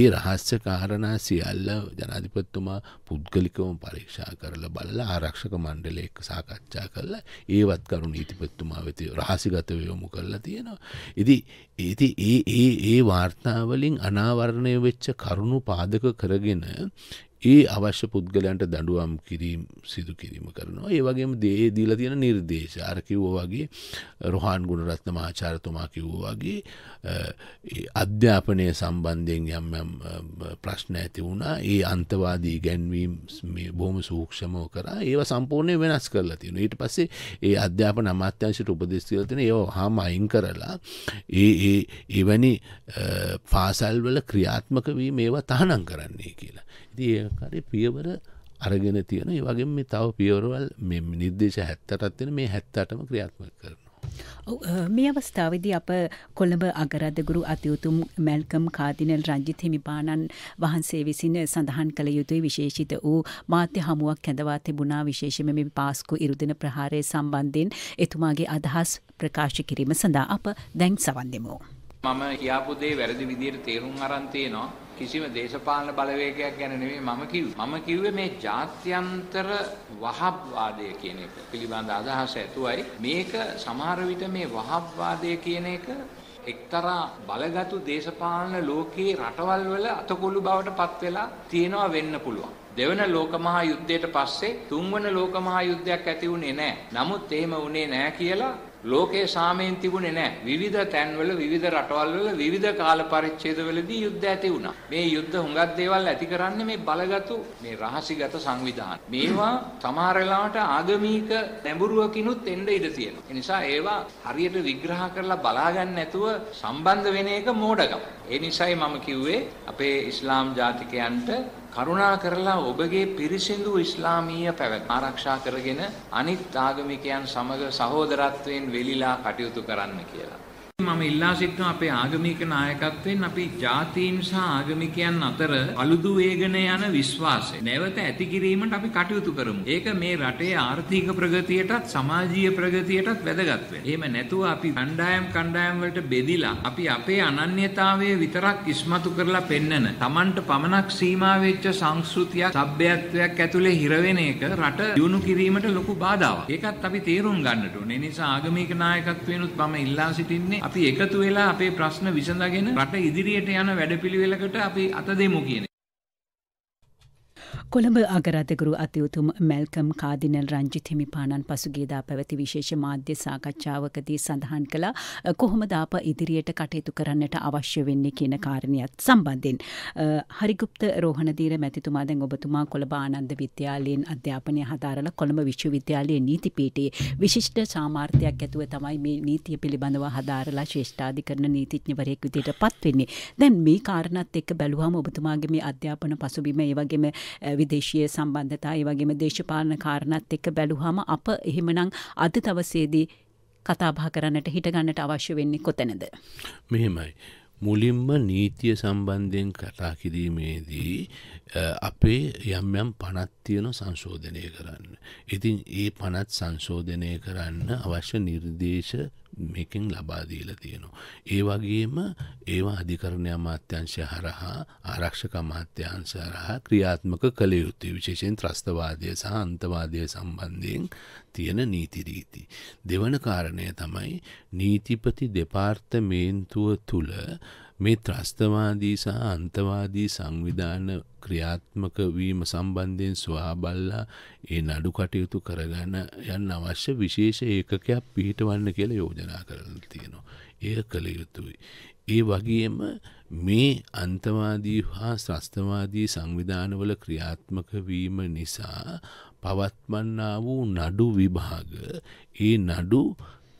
ඒ රහස්්‍ය කාරණා සියල්ල ජනාධිපත්තුමා පුද්ගලිකවම පරීක්ෂා කරලා බලලා ආරක්ෂක මණ්ඩල එක් සාකච්ඡා කරලා ඒවත් කරු නීතිපත්තුමා වෙති රහසිගතව යොමු කරලා තියෙනවා. ඉදි ඒති ඒ ඒ ඒ වාර්තාවලින් අනාවරණය වෙච්ච කරුණු පාදක කරගෙන ඒ අවශ්‍ය පුද්ගලයන්ට දඩුවම් කිරීම් සිදු කිරීම කරනවා. ඒ වගේම දේ දීල තියෙන නිර්දේශ අරකිව්ව වගේ රොහන් ගුණරත්න මහාචාරතුමා කිව්වගේ අධ්‍යාපනය සම්බන්ධයෙන් යම් ප්‍රශ්න ඇති වුණා ඒ අන්තවාදී ගැන්වීම් බොහොම සූක්ෂමෝ කරා ඒව සම්පූර්ණය වෙනස් කරලා තියෙන ඊට පස්සේ ඒ අධ්‍යාපන අමාත්‍යංශයට උපදෙස්තිලතින ඒ හාම අයින් කරලා ඒ එවැනි පාසල්වල ක්‍රියාත්මක වී මේවා තහනම් කරන්නේ කියලා. ඉති ඒකරි පියවර අරගෙන තියෙන වගේ මේ තව පියවරවල් මෙ නිර්දේශ හැත්තටත්වෙන මේ හැත්තටම ක්‍රියාත්ම කරනවා. මේ අවස්ථාවද අප කොළඹ අගරදගුරු අතියුතුම් මැල්කම් කාදිනල් රංජිත හිමිපාණන් වහන්සේ විසින් සඳහන් කළ යුතුයි විශේෂිත වූ මාත්‍ය හමුවක් ඇඳවා තිබුණා විශේෂම මෙ පාස්කු ඉරුදින ප්‍රහාරය සම්බන්ධයෙන් එතුමාගේ අදහස් ප්‍රකාශ කිරීම සඳහා අප දැන් සවන්දෙමෝ. මම කියාපු දේ වැරදි විදියට තේරුම් අරන් තියෙනවා. කිසිම දේශපාලන බලවේගයක් ගැන නෙමෙයි මම කිව්වේ. මම කිව්වේ මේ ජාත්‍යන්තර වහබ්වාදය කියන එක පිළිබඳ අදහස ඇතුවයි මේක සමහර විට මේ වහබ්වාදය කියන එක එක්තරා බලගතු දේශපාලන ලෝකයේ රටවල් වල අතකොළු බවට පත් වෙලා තියෙනවා වෙන්න පුළුවන්. දෙවන ලෝක මහා යුද්ධයට පස්සේ තුන්වන ලෝක මහා යුද්ධයක් ඇති වුණේ නැහැ. නමුත් එහෙම වුණේ නැහැ කියලා ලෝකේ සාමයෙන් තිබුණේ නැහැ. විවිධ තැන්වල විවිධ රටවල්වල විවිධ කාල පරිච්ඡේදවලදී යුද්ධ ඇති වුණා. මේ යුද්ධ හුඟක් දේවල් ඇති කරන්නේ මේ බලගතු මේ රහසිගත සංවිධාන. මේවා සමහර වෙලාවට ආගමික නැඹුරුවකිනුත් එන්න ඉඩ තියෙනවා. ඒ නිසා ඒවා හරියට විග්‍රහ කරලා බලාගන්න නැතුව සම්බන්ධ වෙන එක මෝඩකම. ඒ නිසයි මම කිව්වේ අපේ ඉස්ලාම් ජාතිකයන්ට කරුණා කරලා ඔබගේ පිරිසිදු ඉස්ලාමීය පැවැත් ආරක්ෂා කරගෙන අනිත් ආගමිකයන් සමග සහෝදරත්වයෙන් වෙලිලා කටයුතු කරන්න කියලා. මම ඉල්ලා සිටිනවා අපේ ආගමික නායකත්වයෙන් අපි ජාතීන් සහ ආගමිකයන් අතර අලුදු වේගන යන විශ්වාසය නැවත ඇති කිරීමට අපි කටයුතු කරමු. ඒක මේ රටේ ආර්ථික ප්‍රගතියටත් සමාජීය ප්‍රගතියටත් වැදගත් වෙනවා. එහෙම නැතුව අපි කණ්ඩායම් කණ්ඩායම් වලට බෙදිලා අපි අපේ අනන්‍යතාවය විතරක් ඉස්මතු කරලා පෙන්නන Tamanට පමණක් සීමා වෙච්ච සංස්කෘතියක්, සભ્યත්වයක් ඇතුලේ හිර වෙන එක රට දියුණු කිරීමට ලොකු බාධාවක්. ඒකත් අපි තේරුම් ගන්නට ඕනේ. ඒ නිසා ආගමික නායකත්වයනුත් මම ඉල්ලා සිටින්නේ අපි එකතු වෙලා අපේ ප්‍රශ්න විසඳගෙන රට ඉදිරියට යන වැඩපිළිවෙලකට අපි අත දෙමු කියන කොළඹ අගරතකරු අතියුතුම් මැල්කම් කාදිනල් රංජිත් හිමිපාණන් පසුගේදා පැවති විශේෂ මාධ්‍ය සාකච්ඡාවකදී සඳහන් කළ කොහොමද අප ඉදිරියට කටයුතු කරන්නට අවශ්‍ය වෙන්නේ කියන කාරණයක් සම්බන්ධයෙන්. හරිගුප්ත රෝහණදීර මැතිතුමා දැන් ඔබතුමා කොළඹ ආනන්ද විද්‍යාලයෙන් අධ්‍යාපනය හදාරල කොළඹ විශ්වවිද්‍යාලයේ නීතිපීටේ විශිෂ්ට සාමාර්ථයක් ඇතුව තමයි මේ නීතිය පිළිබඳව හදාරලා ශේෂ්ඨාධිකරණ නීතිඥවරයෙක් විදියට පත්වෙන්නේ. දැන් මේ කාරණත් එක්ක බැලුවාම ඔබතුමාගේ මේ අධ්‍යාපන පසුබිම ඒ වගේම විදේශීය සම්බන්ධතා ඒ වගේම දේශපාලන කාරණත් එක්ක බැලුහම අප එහෙමනම් අද දවසේදී කතාබහ කරන්නට හිටගන්නට අවශ්‍ය වෙන්නේ කොතැනද. මෙහෙමයි. මුලින්ම නීතිය සම්බන්ධයෙන් කතා කිරීමේදී අපේ යම් යම් පනත් තියෙන සංශෝධනය කරන්න. ඉතින් ඒ පනත් සංශෝධනය කරන්න අවශ්‍ය නිර්දේශ මේකෙන් ලබා දීලා තියෙනවා. ඒ වගේම ඒවා අධිකරණ අමාත්‍යංශය හරහා ආරක්ෂක අමාත්‍යංශ හරහා ක්‍රියාත්මක කළ යුත්තේ විශේෂයෙන් ත්‍රස්තවාදය සහ අන්තවාදය සම්බන්ධයෙන් තියෙන නීති රීති. දෙවන කාරණය තමයි නීතිපති දෙපාර්තමේන්තුව තුළ මේ ත්‍රස්තවාදී සහ අන්තවාදී සංවිධාන ක්‍රියාත්මක වීම සම්බන්ධයෙන් ස්වාබල්ලා ඒ නඩු කටයුතු කරගන්න යන්න අවශ්‍ය විශේෂ ඒකකයක් පිහිටවන්න කියලා යෝජනා කරන තියෙනවා. එය කළ යුතුයි. ඒ වගේම මේ අන්තවාදී හා ශ්‍රස්තවාදී සංවිධානවල ක්‍රියාත්මක වීම නිසා පවත්මන්නා වූ නඩු විභාග ඒ නඩු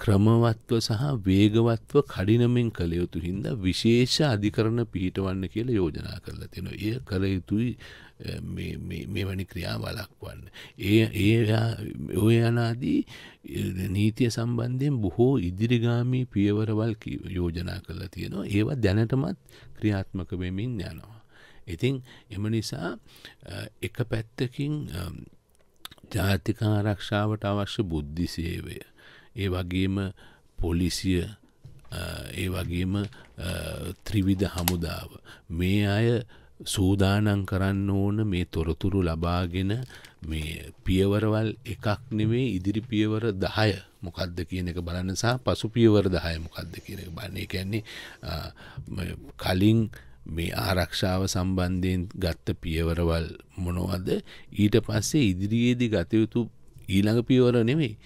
ක්‍රමවත්ව සහ වේගවත්ව කඩිනමෙන් කළ යුතු හින්ද විශේෂ අධිකරණ පිහිටවන්න කියලා යෝජනා කරලා තියෙන ඒ කළ යුතුයි මෙවැනි ක්‍රියා වලක්වන්න. ඒ ඒ ඔය යනාදී නීතිය සම්බන්ධයෙන් බොහෝ ඉදිරිගාමී පියවරවල් යෝජනා කරලා තියෙනවා ඒවා දැනටමත් ක්‍රියාත්මක වෙමින් යනවා. ඉතින් එම නිසා එක පැත්තකින් ජාතිකා ආරක්ෂාවට අවශ්‍ය බුද්ධි සේවය ඒ වගේම පොලිසිය ඒ වගේම ත්‍රිවිධ හමුදාව. මේ අය සූදානන් කරන්න ඕන මේ තොරතුරු ලබාගෙන මේ පියවරවල් එකක් නෙවේ ඉදිරි පියවර දහය මොකක්ද කියන එක බලන්න සහ පසු පියවර දහය මොකක්ද කියන එක බන්න එකන්නේ කලින් මේ ආරක්ෂාව සම්බන්ධයෙන් ගත්ත පියවරවල් මොනවද ඊට පස්සේ ඉදිරියේදී ගතයුතු ඊළඟ පියවර නෙවෙයි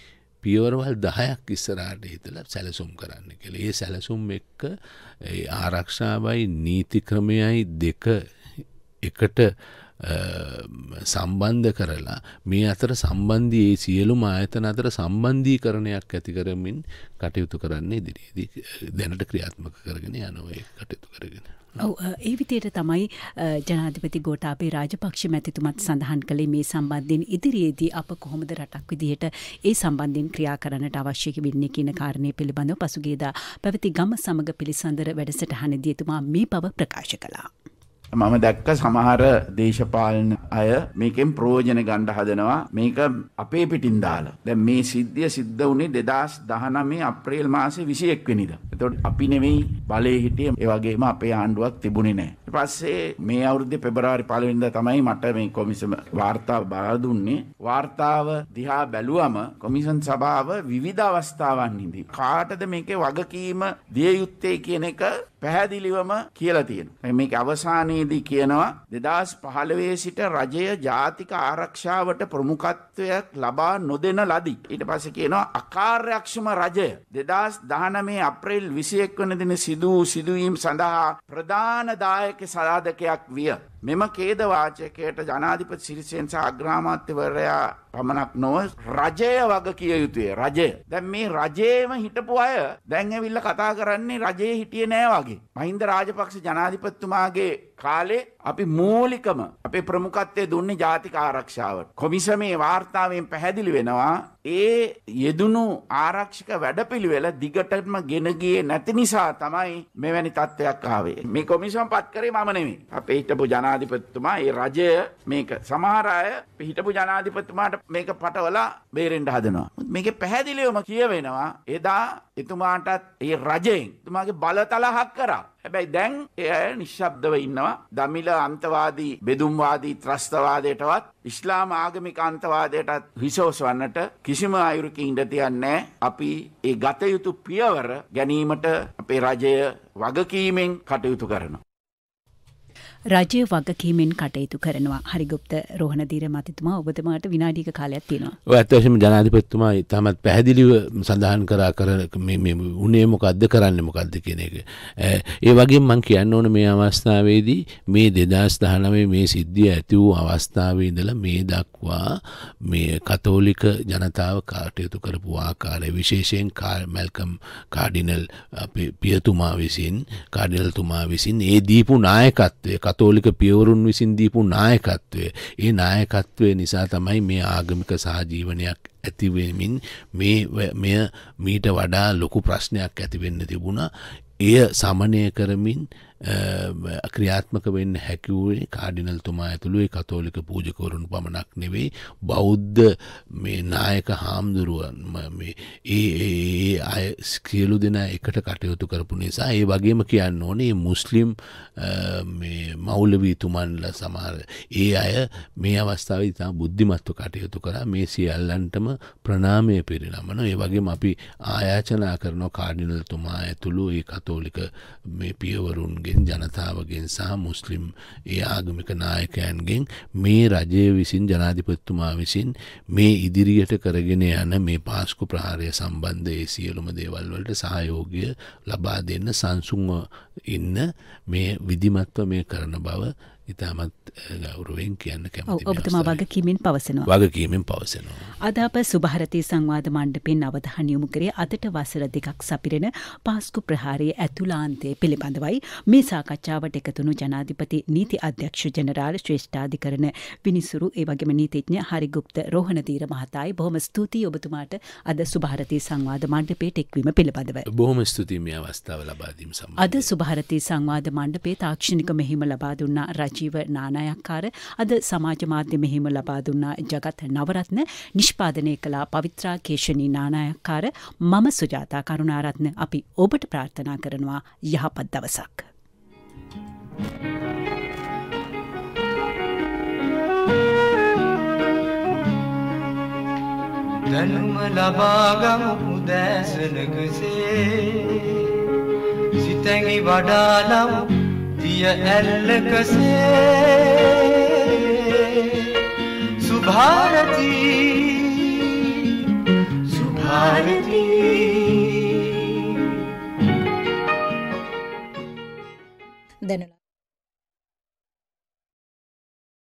පියවරවල් දහයක් ඉස්සරාට හිතල සැලසුම් කරන්න කළ ඒ සැලසුම් එක්ක ආරක්ෂාවයි නීති ක්‍රමයයි දෙක එකට සම්බන්ධ කරලා මේ අතර සම්බන්ධී ඒ සියලුම ආයතන අතර සම්බන්ධී කරණයක් ඇති කරමින් කටයුතු කරන්නේ දිරියේදී දැනට ක්‍රියාත්මක කරගෙන යනව කටයුතු කරගෙන. ඔව ඒ විදියට තමයි ජනාධිපති ගෝටාපේ රාජපක්ෂ මැතිතුමත් සඳහන් කළේ මේ සම්බන්ධයෙන් ඉදිරියේදී අප කොහොමද රටක් විදිහට ඒ සම්බන්ධයෙන් ක්‍රියා කරන්නට අවශ්‍ය වෙන්නේ කියන කාරණය පිළිබඳව පසුගේදා පැවති ගම සමග පිළිසඳර වැඩසටහනදී එතුමා මේ බව ප්‍රකාශ කළා. මම දැක්ක සමහර දේශපාලන අය මේකෙන් ප්‍රෝජන ගණ්ඩ හදනවා මේක අපේ පිටින් දාලා දැ මේ සිද්ධිය සිද්ධ වනේ දෙදස් දහනමේ අප්‍රේල් මාසේ විසි එක්වෙනිද. තොට අපි නෙවෙයි බලය හිටිය ඒවගේම අපේ ආණ්ඩුවක් තිබුණි නෑ. පස්සේ මේ අවුද්ධ පෙබරාරි පලවිද තමයි මට මේ කොමිසම වාර්තා බාදුන්නේ වාර්තාව දිහා බැලුවම කොමිසන් සභාව විවිධ අවස්ථාවන්හිදී. කාටද මේකේ වගකීම දිය යුත්තේ කියන එක පැහැදිලිවම කියලා තියෙන. මේක අවසානයේ සටහනේදී කියනවා 2015 සිට රජය ජාතික ආරක්ෂාවට ප්‍රමුඛත්වයක් ලබා නොදෙන ලදී. ඊට පස්සේ කියනවා අකාර්යක්ෂම රජය 2019 අප්‍රේල් 21 වන දින සිදු වූ සිදුවීම් සඳහා ප්‍රධාන දායක සාධකයක් විය. මෙම ඛේද වාචකයට ජනාධිපති සිරිසෙන් සහ අග්‍රාමාත්‍යවරයා පමණක් නොව රජය වග කිය යුතුය රජය. දැන් මේ රජයේම හිටපු අය දැන් ඇවිල්ලා කතා කරන්නේ රජයේ හිටියේ නෑ වගේ. මහින්ද රාජපක්ෂ ජනාධිපතිතුමාගේ කාලේ අපි මූලිකම අපේ ප්‍රමුකත්වය දුන්නේ ජාතික ආරක්ෂාවට. කොමිසමේ වාර්තාවෙන් පැහැදිලි වෙනවා ඒ යෙදුණු ආරක්ෂික වැඩපිළිවෙල දිගටම ගෙන ගියේ නැති නිසා තමයි මෙවැනි තත්ත්වයක් ආවේ. මේ කොමිසම් පත් කරේ මම නෙමෙයි. අපේ හිටපු ජනාධිපතිතුමා ඒ රජය මේක සමහර අය හිටපු ජනාධිපතිතුමාට මේක පටවලා බේරෙන්න හදනවා. මේකේ පැහැදිලිවම කියවෙනවා එදා එතුමාටත් ඒ රජයෙන් එතුමාගේ බලතල හක් කරා. හැබැයි දැන් ඒ අය නිශ්ශබ්දව ඉන්නවා. දමිල අන්තවාදී බෙදුම්වාදී ත්‍රස්තවාදයටවත් ඉස්ලාම ආගමික අන්තවාදයටත් හිසෝසවන්නට කිසිම අයුරකින් ඉඩ තියන්නේ අපි ඒ ගත යුතු පියවර ගැනීමට අපේ රජය වගකීමෙන් කටයුතු කරනවා. රජය වගකීමෙන් කටයුතු කරනවා හරිගුප්ත රෝහණදීර මතිතුමා ඔබතුමාට විනාඩික කාලයක් තියෙනවා ඇත්තවශම ජනාධිපත්තුමා තමත් පැහැදිලිව සඳහන් කරා කර උනේ මොකක්ද කරන්න මොකක්ද කියන එක. ඒ වගේ මං කියන්න ඕන මේ අවස්ථාවේදී මේ දෙදස් දහනවේ මේ සිද්ධිය ඇති වූ අවස්ථාවේ ඉඳලා මේ දක්වා මේ කතෝලික ජනතාව කාටයුතු කරපු ආකාරය විශේෂයෙන් කාල් මැල්කම් කාඩිනල් පියතුමා විසින් කාඩිනල්තුමා විසින් ඒ දීපු නායකත්වය කත කතෝලික පියවරුන් විසින් දීපු නායකත්වය ඒ නායකත්වය නිසා තමයි මේ ආගමික සහජීවනයක් ඇතිවමින් මේ මෙය මීට වඩා ලොකු ප්‍රශ්නයක් ඇතිවෙන්න තිබුණා එය සමනය කරමින් ක්‍රියාත්මක වෙන්න හැකිවේ කාඩිනල් තුමා ඇතුළුවේ කතෝලික පූජකවරුන් පමණක් නෙවෙයි බෞද්ධ මේ නායක හාමුදුරුවන් ඒ අය ස්කියලු දෙෙන එකට කටයුතු කරපු නිසා ඒ වගේම කියන්න ඕනේ මුස්ලිම් මවුලවී තුමන්ල සමහර ඒ අය මේ අවස්ථාව ඉතා බුද්ධිමත්ව කටයුතු කර මේ සියල්ලන්ටම ප්‍රනාමය පිරිනමන ඒ වගේම අපි ආයාචනා කරන කාඩිනල් තුමා ඇතුළු ඒ කතෝලික මේ පියවරුන්ගේ ගෙන් ජනතාවගෙන් සහ මුස්ලිම් ඒ ආගමික නායකයන්ගෙන් මේ රජය විසින් ජනාධිපත්තුමා විසින් මේ ඉදිරියට කරගෙන යන මේ පාස්කු ප්‍රහාරය සම්බන්ධ ඒ සියලුම දේවල්වලට සහයෝගය ලබා දෙන්න සංසුන්ව ඉන්න මේ විදිමත්ව මේ කරන බව ඉතාමත් ගෞරුවෙන් කියන්න කැම ඔබතුමා වගකීමෙන් පවසනවා වගකීමෙන් පවසනවා. අදාප සුභාරතය සංවාධ මණ්ඩපෙන් අවධහනියමු කරේ අතට වසර දෙකක් සපිරෙන පාස්කු ප්‍රහාරයේ ඇතුලාන්තය පිළිබඳවයි මේ සාකච්ඡාවට එකතුුණු ජනාධිපති නීති අධ්‍යක්ෂ ජනරාල් ශ්‍රේෂ්ඨාධි කරන විනිසුරු ඒවගේම නීතිඥ හරිගුප්ත රෝහණදීර මහතායි බොහොම ස්තුතියි ඔබතුමාට අද සුභාරතය සංවාධ මණ්ඩපේට එක්වීම පිළිබඳව. බොහොම ස්තුතියි මේ අවස්ථාව ලබාදීම සම. අද සුභාරතය සංවාධ මණ්ඩපේ තාක්ෂණික මෙහිම ලබා දුන්නා රජ ජීව නානායක්කාර අද සමාජ මාධ්‍ය මෙහිම ලබා දුන්නා ජගත් නවරත්න නිෂ්පාදනය කළා පවිත්‍රා කේෂණී නානායක්කාර මම සුජාතා කරුණාරත්න අපි ඔබට ප්‍රාර්ථනා කරනවා යහපත් දවසක්. thank you දැනුම ලබාගමු පුදෑසනකසේ සිතැඟි වඩාලමු දිය ඇල්ලකසේ සුභාරතිී සුභාරතිී දැනලා